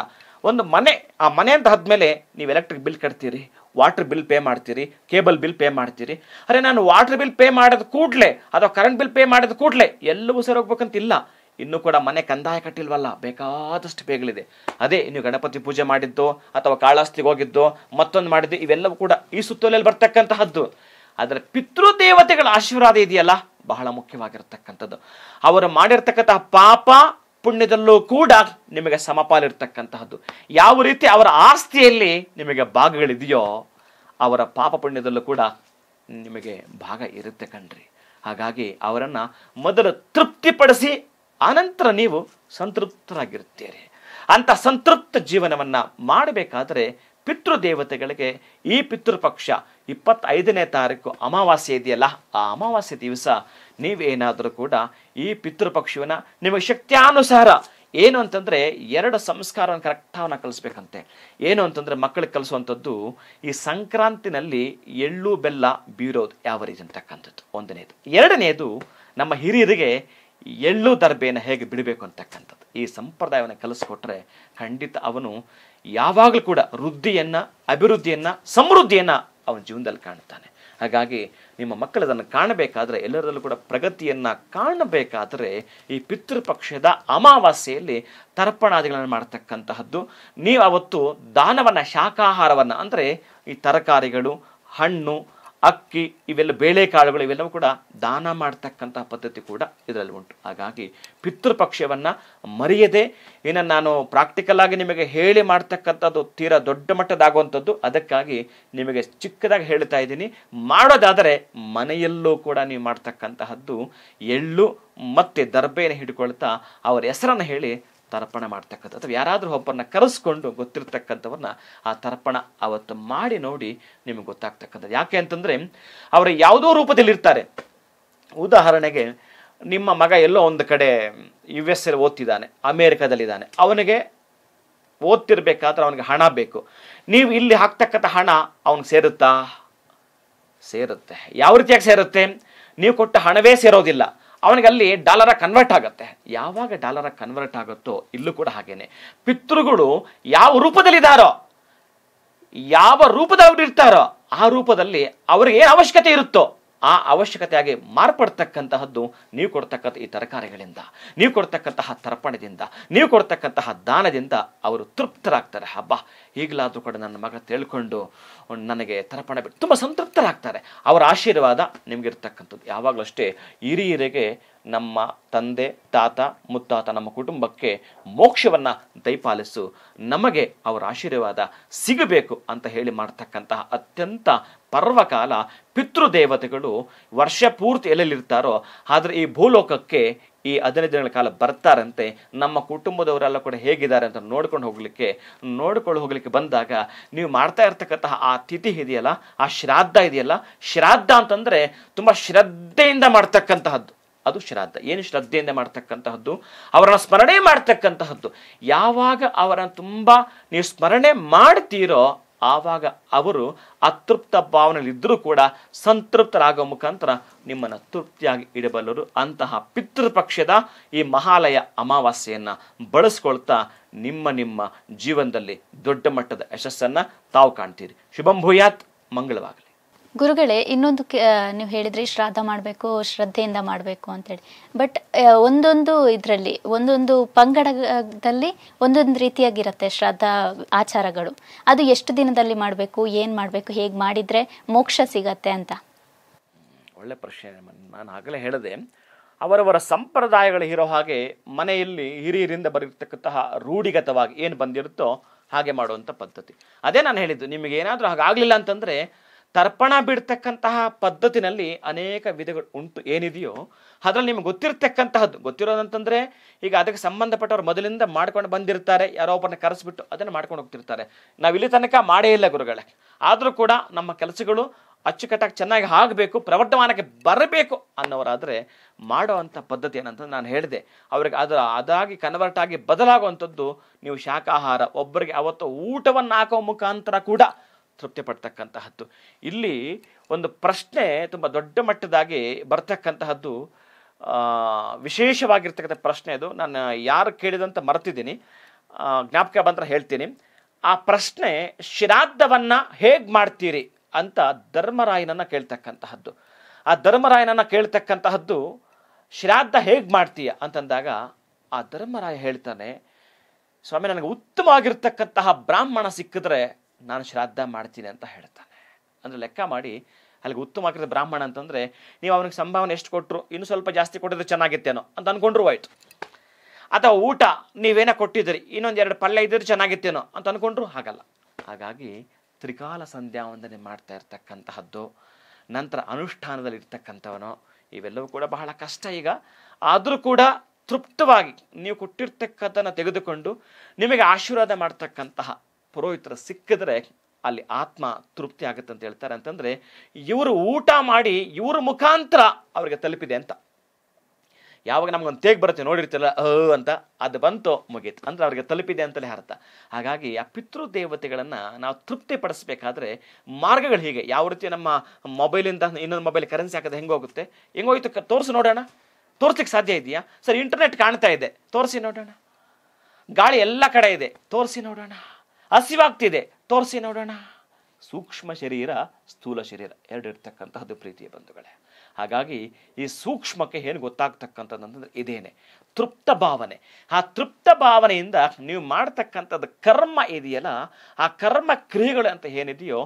ಒಂದು ಮನೆ ಆ ಮನೆ ಅಂತ ಆದಮೇಲೆ ನೀವು ಎಲೆಕ್ಟ್ರಿಕ್ ಬಿಲ್ ಕಟ್ತೀರಿ ವಾಟರ್ ಬಿಲ್ ಪೇ ಮಾಡ್ತೀರಿ ಕೇಬಲ್ ಬಿಲ್ ಪೇ ಮಾಡ್ತೀರಿ ಅರೆ ನಾನು ವಾಟರ್ ಬಿಲ್ ಪೇ ಮಾಡಿದ ಕೂಡಲೇ ಅಥವಾ ಕರೆಂಟ್ ಬಿಲ್ ಪೇ ಮಾಡಿದ ಕೂಡಲೇ ಎಲ್ಲವೂ ಸರಿ ಹೋಗ್ಬೇಕಂತಿಲ್ಲ ಇನ್ನೂ ಕೂಡ ಮನೆ ಕಂದಾಯ ಕಟ್ಟಿಲ್ವಲ್ಲ ಬೇಕಾದಷ್ಟು ಬೇಗಲಿದೆ ಅದೇ ನೀವು ಗಣಪತಿ ಪೂಜೆ ಮಾಡಿದ್ದು ಅಥವಾ ಕಾಳಾಸ್ತಿಗೆ ಹೋಗಿದ್ದು ಮತ್ತೊಂದು ಮಾಡಿದ್ದು ಇವೆಲ್ಲವೂ ಕೂಡ ಈ ಸುತ್ತೋಲೆಯಲ್ಲಿ ಬರ್ತಕ್ಕಂತಹದ್ದು ಆದರೆ ಪಿತೃದೇವತೆಗಳ ಆಶೀರ್ವಾದ ಇದೆಯಲ್ಲ ಬಹಳ ಮುಖ್ಯವಾಗಿರತಕ್ಕಂಥದ್ದು ಅವರು ಮಾಡಿರ್ತಕ್ಕಂತಹ ಪಾಪ ಪುಣ್ಯದಲ್ಲೂ ಕೂಡ ನಿಮಗೆ ಸಮಪಾಲಿರ್ತಕ್ಕಂತಹದ್ದು ಯಾವ ರೀತಿ ಅವರ ಆಸ್ತಿಯಲ್ಲಿ ನಿಮಗೆ ಭಾಗಗಳಿದೆಯೋ ಅವರ ಪಾಪ ಪುಣ್ಯದಲ್ಲೂ ಕೂಡ ನಿಮಗೆ ಭಾಗ ಇರುತ್ತೆ ಕಣ್ರಿ ಹಾಗಾಗಿ ಅವರನ್ನು ಮೊದಲು ತೃಪ್ತಿಪಡಿಸಿ ಆನಂತರ ನೀವು ಸಂತೃಪ್ತರಾಗಿರುತ್ತೀರಿ ಅಂಥ ಸಂತೃಪ್ತ ಜೀವನವನ್ನು ಮಾಡಬೇಕಾದರೆ ಪಿತೃದೇವತೆಗಳಿಗೆ ಈ ಪಿತೃಪಕ್ಷ ಇಪ್ಪತ್ತೈದನೇ ತಾರೀಕು ಅಮಾವಾಸ್ಯೆ ಇದೆಯಲ್ಲ ಆ ಅಮಾವಾಸ್ಯೆ ದಿವಸ ನೀವೇನಾದರೂ ಕೂಡ ಈ ಪಿತೃಪಕ್ಷಿಯನ್ನು ನಿಮ್ಮ ಶಕ್ತ್ಯಾನುಸಾರ ಏನು ಅಂತಂದರೆ ಎರಡು ಸಂಸ್ಕಾರವನ್ನು ಕರೆಕ್ಟ್ ಅವನ ಕಲಿಸ್ಬೇಕಂತೆ ಏನು ಅಂತಂದರೆ ಮಕ್ಕಳಿಗೆ ಕಲಿಸುವಂಥದ್ದು ಈ ಸಂಕ್ರಾಂತಿನಲ್ಲಿ ಎಳ್ಳು ಬೆಲ್ಲ ಬೀರೋದು ಯಾವ ರೀತಿ ಅಂತಕ್ಕಂಥದ್ದು ಒಂದನೇದು ಎರಡನೇದು ನಮ್ಮ ಹಿರಿಯರಿಗೆ ಎಳ್ಳು ದರ್ಬೆಯನ್ನು ಹೇಗೆ ಬಿಡಬೇಕು ಅಂತಕ್ಕಂಥದ್ದು ಈ ಸಂಪ್ರದಾಯವನ್ನು ಕಲಿಸ್ಕೊಟ್ರೆ ಖಂಡಿತ ಅವನು ಯಾವಾಗಲೂ ಕೂಡ ವೃದ್ಧಿಯನ್ನು ಅಭಿವೃದ್ಧಿಯನ್ನು ಸಮೃದ್ಧಿಯನ್ನು ಅವನ ಜೀವನದಲ್ಲಿ ಕಾಣ್ತಾನೆ ಹಾಗಾಗಿ ನಿಮ್ಮ ಮಕ್ಕಳು ಅದನ್ನು ಕಾಣಬೇಕಾದರೆ ಎಲ್ಲರಲ್ಲೂ ಕೂಡ ಪ್ರಗತಿಯನ್ನು ಕಾಣಬೇಕಾದರೆ ಈ ಪಿತೃಪಕ್ಷದ ಅಮಾವಾಸ್ಯೆಯಲ್ಲಿ ತರ್ಪಣಾದಿಗಳನ್ನು ಮಾಡ್ತಕ್ಕಂತಹದ್ದು ನೀವು ಅವತ್ತು ದಾನವನ್ನು ಶಾಖಾಹಾರವನ್ನು ಅಂದರೆ ಈ ತರಕಾರಿಗಳು ಹಣ್ಣು ಅಕ್ಕಿ ಇವೆಲ್ಲ ಬೇಳೆಕಾಳುಗಳು ಇವೆಲ್ಲವೂ ಕೂಡ ದಾನ ಮಾಡ್ತಕ್ಕಂತಹ ಪದ್ಧತಿ ಕೂಡ ಇದರಲ್ಲಿ ಉಂಟು ಹಾಗಾಗಿ ಪಿತೃಪಕ್ಷವನ್ನು ಮರೆಯದೆ ಇನ್ನು ನಾನು ಪ್ರಾಕ್ಟಿಕಲ್ ಆಗಿ ನಿಮಗೆ ಹೇಳಿ ಮಾಡ್ತಕ್ಕಂಥದ್ದು ತೀರಾ ದೊಡ್ಡ ಮಟ್ಟದಾಗುವಂಥದ್ದು ಅದಕ್ಕಾಗಿ ನಿಮಗೆ ಚಿಕ್ಕದಾಗಿ ಹೇಳ್ತಾ ಇದ್ದೀನಿ ಮಾಡೋದಾದರೆ ಮನೆಯಲ್ಲೂ ಕೂಡ ನೀವು ಮಾಡ್ತಕ್ಕಂತಹದ್ದು ಎಳ್ಳು ಮತ್ತು ದರ್ಬೆಯನ್ನು ಹಿಡ್ಕೊಳ್ತಾ ಅವರ ಹೆಸರನ್ನು ಹೇಳಿ ತರ್ಪಣ ಮಾಡ್ತಕ್ಕಂಥ ಅಥವಾ ಯಾರಾದರೂ ಒಬ್ಬರನ್ನ ಕರೆಸ್ಕೊಂಡು ಗೊತ್ತಿರ್ತಕ್ಕಂಥವ್ರನ್ನ ಆ ತರ್ಪಣ ಅವತ್ತು ಮಾಡಿ ನೋಡಿ ನಿಮಗೆ ಗೊತ್ತಾಗ್ತಕ್ಕಂಥದ್ದು ಯಾಕೆ ಅಂತಂದರೆ ಅವರು ಯಾವುದೋ ರೂಪದಲ್ಲಿರ್ತಾರೆ ಉದಾಹರಣೆಗೆ ನಿಮ್ಮ ಮಗ ಎಲ್ಲೋ ಒಂದು ಕಡೆ ಯು ಎಸ್ ಎಲ್ಲಿ ಓದ್ತಿದ್ದಾನೆ ಅಮೇರಿಕಾದಲ್ಲಿದ್ದಾನೆ ಅವನಿಗೆ ಓದ್ತಿರ್ಬೇಕಾದ್ರೆ ಅವನಿಗೆ ಹಣ ಬೇಕು ನೀವು ಇಲ್ಲಿ ಹಾಕ್ತಕ್ಕಂಥ ಹಣ ಅವನಿಗೆ ಸೇರುತ್ತಾ ಸೇರುತ್ತೆ ಯಾವ ರೀತಿಯಾಗಿ ಸೇರುತ್ತೆ ನೀವು ಕೊಟ್ಟ ಹಣವೇ ಸೇರೋದಿಲ್ಲ ಅಲ್ಲಿ ಡಾಲರ ಕನ್ವರ್ಟ್ ಆಗುತ್ತೆ ಯಾವಾಗ ಡಾಲರ ಕನ್ವರ್ಟ್ ಆಗುತ್ತೋ ಇಲ್ಲೂ ಕೂಡ ಹಾಗೇನೆ ಪಿತೃಗಳು ಯಾವ ರೂಪದಲ್ಲಿದ್ದಾರೋ ಯಾವ ರೂಪದವರು ಇರ್ತಾರೋ ಆ ರೂಪದಲ್ಲಿ ಅವ್ರಿಗೆ ಏನು ಅವಶ್ಯಕತೆ ಇರುತ್ತೋ ಆ ಅವಶ್ಯಕತೆಯಾಗಿ ಮಾರ್ಪಡ್ತಕ್ಕಂತಹದ್ದು ನೀವು ಕೊಡ್ತಕ್ಕಂಥ ಈ ತರಕಾರಿಗಳಿಂದ ನೀವು ಕೊಡ್ತಕ್ಕಂತಹ ತರ್ಪಣದಿಂದ ನೀವು ಕೊಡ್ತಕ್ಕಂತಹ ದಾನದಿಂದ ಅವರು ತೃಪ್ತರಾಗ್ತಾರೆ ಹಬ್ಬ ಈಗಲಾದರೂ ಕೂಡ ನನ್ನ ಮಗ ತಿಳ್ಕೊಂಡು ನನಗೆ ತರ್ಪಣ ಬಿಟ್ಟು ತುಂಬ ಸಂತೃಪ್ತರಾಗ್ತಾರೆ ಅವರ ಆಶೀರ್ವಾದ ನಿಮಗಿರ್ತಕ್ಕಂಥದ್ದು ಯಾವಾಗಲೂ ಅಷ್ಟೇ ಹಿರಿಯರಿಗೆ ನಮ್ಮ ತಂದೆ ತಾತ ಮುತ್ತಾತ ನಮ್ಮ ಕುಟುಂಬಕ್ಕೆ ಮೋಕ್ಷವನ್ನು ದಯಪಾಲಿಸು ನಮಗೆ ಅವರ ಆಶೀರ್ವಾದ ಸಿಗಬೇಕು ಅಂತ ಹೇಳಿ ಮಾಡ್ತಕ್ಕಂತಹ ಅತ್ಯಂತ ಪರ್ವಕಾಲ ಪಿತೃದೇವತೆಗಳು ವರ್ಷ ಪೂರ್ತಿ ಎಲ್ಲೆಲ್ಲಿರ್ತಾರೋ ಆದರೆ ಈ ಭೂಲೋಕಕ್ಕೆ ಈ ಹದಿನೈದು ದಿನಗಳ ಕಾಲ ಬರ್ತಾರಂತೆ ನಮ್ಮ ಕುಟುಂಬದವರೆಲ್ಲ ಕೂಡ ಹೇಗಿದ್ದಾರೆ ಅಂತ ನೋಡ್ಕೊಂಡು ಹೋಗಲಿಕ್ಕೆ ನೋಡ್ಕೊಂಡು ಹೋಗ್ಲಿಕ್ಕೆ ಬಂದಾಗ ನೀವು ಮಾಡ್ತಾ ಇರ್ತಕ್ಕಂತಹ ಆ ತಿಥಿ ಇದೆಯಲ್ಲ ಆ ಶ್ರಾದ್ದ ಇದೆಯಲ್ಲ ಶ್ರಾದ್ದ ಅಂತಂದರೆ ತುಂಬ ಶ್ರದ್ಧೆಯಿಂದ ಮಾಡ್ತಕ್ಕಂತಹದ್ದು ಅದು ಶ್ರಾದ್ದ ಏನು ಶ್ರದ್ಧೆಯಿಂದ ಮಾಡ್ತಕ್ಕಂತಹದ್ದು ಅವರನ್ನು ಸ್ಮರಣೆ ಮಾಡ್ತಕ್ಕಂತಹದ್ದು ಯಾವಾಗ ಅವರನ್ನು ತುಂಬ ನೀವು ಸ್ಮರಣೆ ಮಾಡ್ತೀರೋ ಆವಾಗ ಅವರು ಅತೃಪ್ತ ಭಾವನೆಯಲ್ಲಿದ್ದರೂ ಕೂಡ ಸಂತೃಪ್ತರಾಗೋ ಮುಖಾಂತರ ನಿಮ್ಮನ್ನು ತೃಪ್ತಿಯಾಗಿ ಇಡಬಲ್ಲರು ಅಂತಹ ಪಿತೃಪಕ್ಷದ ಈ ಮಹಾಲಯ ಅಮಾವಾಸ್ಯೆಯನ್ನು ಬಳಸ್ಕೊಳ್ತಾ ನಿಮ್ಮ ನಿಮ್ಮ ಜೀವನದಲ್ಲಿ ದೊಡ್ಡ ಮಟ್ಟದ ಯಶಸ್ಸನ್ನು ತಾವು ಕಾಣ್ತೀರಿ ಶುಭಂ ಭೂಯಾತ್ ಮಂಗಳವಾಗಲಿ ಗುರುಗಳೇ ಇನ್ನೊಂದು ನೀವು ಹೇಳಿದ್ರಿ ಶ್ರಾದ್ದ ಮಾಡಬೇಕು ಶ್ರದ್ಧೆಯಿಂದ ಮಾಡಬೇಕು ಅಂತೇಳಿ ಬಟ್ ಒಂದೊಂದು ಇದರಲ್ಲಿ ಒಂದೊಂದು ಪಂಗಡದಲ್ಲಿ ಒಂದೊಂದು ರೀತಿಯಾಗಿರುತ್ತೆ ಶ್ರಾದ್ದ ಆಚಾರಗಳು ಅದು ಎಷ್ಟು ದಿನದಲ್ಲಿ ಮಾಡಬೇಕು ಏನು ಮಾಡಬೇಕು ಹೇಗೆ ಮಾಡಿದರೆ ಮೋಕ್ಷ ಸಿಗತ್ತೆ ಅಂತ ಒಳ್ಳೆ ಪ್ರಶ್ನೆ ನಾನು ಆಗಲೇ ಹೇಳಿದೆ ಅವರವರ ಸಂಪ್ರದಾಯಗಳು ಇರೋ ಹಾಗೆ ಮನೆಯಲ್ಲಿ ಹಿರಿಯರಿಂದ ಬರೀರ್ತಕ್ಕಂತಹ ರೂಢಿಗತವಾಗಿ ಏನು ಬಂದಿರುತ್ತೋ ಹಾಗೆ ಮಾಡುವಂಥ ಪದ್ಧತಿ ಅದೇ ನಾನು ಹೇಳಿದ್ದು ನಿಮಗೆ ಏನಾದರೂ ಹಾಗಾಗಲಿಲ್ಲ ಅಂತಂದರೆ ತರ್ಪಣ ಬಿಡ್ತಕ್ಕಂತಹ ಪದ್ಧತಿನಲ್ಲಿ ಅನೇಕ ವಿಧಗಳು ಉಂಟು ಏನಿದೆಯೋ ಅದರಲ್ಲಿ ನಿಮ್ಗೆ ಗೊತ್ತಿರತಕ್ಕಂತಹದ್ದು ಗೊತ್ತಿರೋದಂತಂದ್ರೆ ಈಗ ಅದಕ್ಕೆ ಸಂಬಂಧಪಟ್ಟವ್ರು ಮೊದಲಿಂದ ಮಾಡ್ಕೊಂಡು ಬಂದಿರ್ತಾರೆ ಯಾರೋ ಒಬ್ಬರನ್ನ ಕರೆಸ್ಬಿಟ್ಟು ಅದನ್ನು ಮಾಡ್ಕೊಂಡು ಹೋಗ್ತಿರ್ತಾರೆ ನಾವು ಇಲ್ಲಿ ತನಕ ಮಾಡೇ ಇಲ್ಲ ಗುರುಗಳೇ ಆದರೂ ಕೂಡ ನಮ್ಮ ಕೆಲಸಗಳು ಅಚ್ಚುಕಟ್ಟಾಗಿ ಚೆನ್ನಾಗಿ ಆಗಬೇಕು ಪ್ರವರ್ತಮಾನಕ್ಕೆ ಬರಬೇಕು ಅನ್ನೋರಾದರೆ ಮಾಡೋ ಅಂಥ ಪದ್ಧತಿ ಏನಂತ ನಾನು ಹೇಳಿದೆ ಅವ್ರಿಗೆ ಅದರ ಅದಾಗಿ ಕನ್ವರ್ಟ್ ಆಗಿ ಬದಲಾಗುವಂಥದ್ದು ನೀವು ಶಾಖಾಹಾರ ಒಬ್ಬರಿಗೆ ಅವತ್ತು ಊಟವನ್ನು ಹಾಕೋ ಮುಖಾಂತರ ಕೂಡ ತೃಪ್ತಿ ಪಡ್ತಕ್ಕಂತಹದ್ದು ಇಲ್ಲಿ ಒಂದು ಪ್ರಶ್ನೆ ತುಂಬ ದೊಡ್ಡ ಮಟ್ಟದಾಗಿ ಬರ್ತಕ್ಕಂತಹದ್ದು ವಿಶೇಷವಾಗಿರ್ತಕ್ಕಂಥ ಪ್ರಶ್ನೆ ಅದು ನಾನು ಯಾರು ಕೇಳಿದಂತ ಮರೆತಿದ್ದೀನಿ ಜ್ಞಾಪಕ ಬಂದ್ರೆ ಹೇಳ್ತೀನಿ ಆ ಪ್ರಶ್ನೆ ಶಿರಾದ್ದವನ್ನು ಹೇಗೆ ಮಾಡ್ತೀರಿ ಅಂತ ಧರ್ಮರಾಯನನ್ನು ಕೇಳ್ತಕ್ಕಂತಹದ್ದು ಆ ಧರ್ಮರಾಯನನ್ನು ಕೇಳ್ತಕ್ಕಂತಹದ್ದು ಶ್ರಾದ್ದ ಹೇಗೆ ಮಾಡ್ತೀಯ ಅಂತಂದಾಗ ಆ ಧರ್ಮರಾಯ ಹೇಳ್ತಾನೆ ಸ್ವಾಮಿ ನನಗೆ ಉತ್ತಮವಾಗಿರ್ತಕ್ಕಂತಹ ಬ್ರಾಹ್ಮಣ ಸಿಕ್ಕಿದ್ರೆ ನಾನು ಶ್ರಾದ್ದ ಮಾಡ್ತೀನಿ ಅಂತ ಹೇಳ್ತಾನೆ ಅಂದರೆ ಲೆಕ್ಕ ಮಾಡಿ ಅಲ್ಲಿಗೆ ಉತ್ತಮ ಹಾಕಿದ ಬ್ರಾಹ್ಮಣ ಅಂತಂದರೆ ನೀವು ಅವನಿಗೆ ಸಂಭಾವನೆ ಎಷ್ಟು ಕೊಟ್ಟರು ಇನ್ನೂ ಸ್ವಲ್ಪ ಜಾಸ್ತಿ ಕೊಟ್ಟಿದ್ರೆ ಚೆನ್ನಾಗಿತ್ತೇನೋ ಅಂತ ಅಂದ್ಕೊಂಡ್ರು ಆಯಿತು ಅಥವಾ ಊಟ ನೀವೇನೋ ಕೊಟ್ಟಿದ್ದೀರಿ ಇನ್ನೊಂದು ಎರಡು ಪಲ್ಯ ಇದ್ದರೆ ಚೆನ್ನಾಗಿತ್ತೇನೋ ಅಂತ ಅಂದ್ಕೊಂಡ್ರು ಹಾಗಲ್ಲ ಹಾಗಾಗಿ ತ್ರಿಕಾಲ ಸಂಧ್ಯಾ ವಂದನೆ ಮಾಡ್ತಾ ಇರ್ತಕ್ಕಂತಹದ್ದು ನಂತರ ಅನುಷ್ಠಾನದಲ್ಲಿ ಇರ್ತಕ್ಕಂಥವನು ಇವೆಲ್ಲವೂ ಕೂಡ ಬಹಳ ಕಷ್ಟ ಈಗ ಆದರೂ ಕೂಡ ತೃಪ್ತವಾಗಿ ನೀವು ಕೊಟ್ಟಿರ್ತಕ್ಕಂಥನ ತೆಗೆದುಕೊಂಡು ನಿಮಗೆ ಆಶೀರ್ವಾದ ಮಾಡ್ತಕ್ಕಂತಹ ಪುರೋಹಿತರ ಸಿಕ್ಕಿದ್ರೆ ಅಲ್ಲಿ ಆತ್ಮ ತೃಪ್ತಿ ಆಗುತ್ತೆ ಅಂತ ಹೇಳ್ತಾರೆ ಅಂತಂದರೆ ಇವರು ಊಟ ಮಾಡಿ ಇವ್ರ ಮುಖಾಂತರ ಅವರಿಗೆ ತಲುಪಿದೆ ಅಂತ ಯಾವಾಗ ನಮಗೊಂದು ತೇಗ್ ಬರುತ್ತೆ ನೋಡಿರ್ತಲ್ಲ ಅಂತ ಅದು ಬಂತು ಮುಗೀತು ಅಂದರೆ ಅವ್ರಿಗೆ ತಲುಪಿದೆ ಅಂತಲೇ ಅರ್ಥ ಹಾಗಾಗಿ ಆ ಪಿತೃ ದೇವತೆಗಳನ್ನು ನಾವು ತೃಪ್ತಿಪಡಿಸ್ಬೇಕಾದ್ರೆ ಮಾರ್ಗಗಳು ಹೀಗೆ ಯಾವ ರೀತಿ ನಮ್ಮ ಮೊಬೈಲಿಂದ ಇನ್ನೊಂದು ಮೊಬೈಲ್ ಕರೆನ್ಸಿ ಹಾಕೋದು ಹೆಂಗೆ ಹೋಗುತ್ತೆ ಹೆಂಗೋಯ್ತು ತೋರಿಸಿ ನೋಡೋಣ ತೋರ್ಸಕ್ಕೆ ಸಾಧ್ಯ ಇದೆಯಾ ಸರ್ ಇಂಟರ್ನೆಟ್ ಕಾಣ್ತಾ ಇದೆ ತೋರಿಸಿ ನೋಡೋಣ ಗಾಳಿ ಎಲ್ಲ ಕಡೆ ಇದೆ ತೋರಿಸಿ ನೋಡೋಣ ಹಸಿವಾಗ್ತಿದೆ ತೋರಿಸಿ ನೋಡೋಣ ಸೂಕ್ಷ್ಮ ಶರೀರ ಸ್ಥೂಲ ಶರೀರ ಎರಡು ಇರ್ತಕ್ಕಂತಹದ್ದು ಪ್ರೀತಿಯ ಬಂಧುಗಳೇ ಹಾಗಾಗಿ ಈ ಸೂಕ್ಷ್ಮಕ್ಕೆ ಏನು ಗೊತ್ತಾಗ್ತಕ್ಕಂಥದ್ದು ಅಂತಂದ್ರೆ ಇದೇನೆ ತೃಪ್ತ ಭಾವನೆ ಆ ತೃಪ್ತ ಭಾವನೆಯಿಂದ ನೀವು ಮಾಡ್ತಕ್ಕಂಥದ್ದು ಕರ್ಮ ಇದೆಯಲ್ಲ ಆ ಕರ್ಮ ಕ್ರಿಯೆಗಳು ಅಂತ ಏನಿದೆಯೋ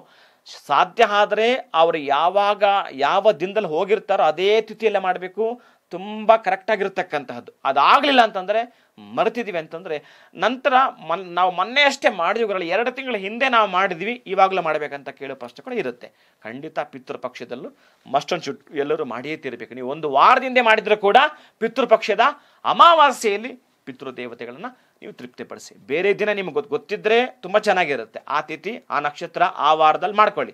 ಸಾಧ್ಯ ಆದರೆ ಅವರು ಯಾವಾಗ ಯಾವ ದಿನದಲ್ಲಿ ಹೋಗಿರ್ತಾರೋ ಅದೇ ತಿಥಿಯಲ್ಲೇ ಮಾಡಬೇಕು ತುಂಬ ಕರೆಕ್ಟಾಗಿರ್ತಕ್ಕಂತಹದ್ದು ಅದಾಗಲಿಲ್ಲ ಅಂತಂದರೆ ಮರೆತಿದ್ದೀವಿ ಅಂತಂದರೆ ನಂತರ ಮನ್ ನಾವು ಮೊನ್ನೆ ಅಷ್ಟೇ ಮಾಡಿದವುಗಳಲ್ಲಿ ಎರಡು ತಿಂಗಳ ಹಿಂದೆ ನಾವು ಮಾಡಿದ್ವಿ ಇವಾಗಲೂ ಮಾಡಬೇಕಂತ ಕೇಳೋ ಪ್ರಶ್ನೆ ಕೂಡ ಇರುತ್ತೆ ಖಂಡಿತ ಪಿತೃಪಕ್ಷದಲ್ಲೂ ಮಸ್ಟೊಂದು ಶುಟ್ ಎಲ್ಲರೂ ಮಾಡಿಯೇ ತೀರಬೇಕು ನೀವು ಒಂದು ವಾರದಿಂದ ಮಾಡಿದರೂ ಕೂಡ ಪಿತೃಪಕ್ಷದ ಅಮಾವಾಸ್ಯೆಯಲ್ಲಿ ಪಿತೃದೇವತೆಗಳನ್ನು ನೀವು ತೃಪ್ತಿಪಡಿಸಿ ಬೇರೆ ದಿನ ನಿಮ್ಗೆ ಗೊತ್ತು ಗೊತ್ತಿದ್ದರೆ ತುಂಬ ಚೆನ್ನಾಗಿರುತ್ತೆ ಆ ತಿಥಿ ಆ ನಕ್ಷತ್ರ ಆ ವಾರದಲ್ಲಿ ಮಾಡ್ಕೊಳ್ಳಿ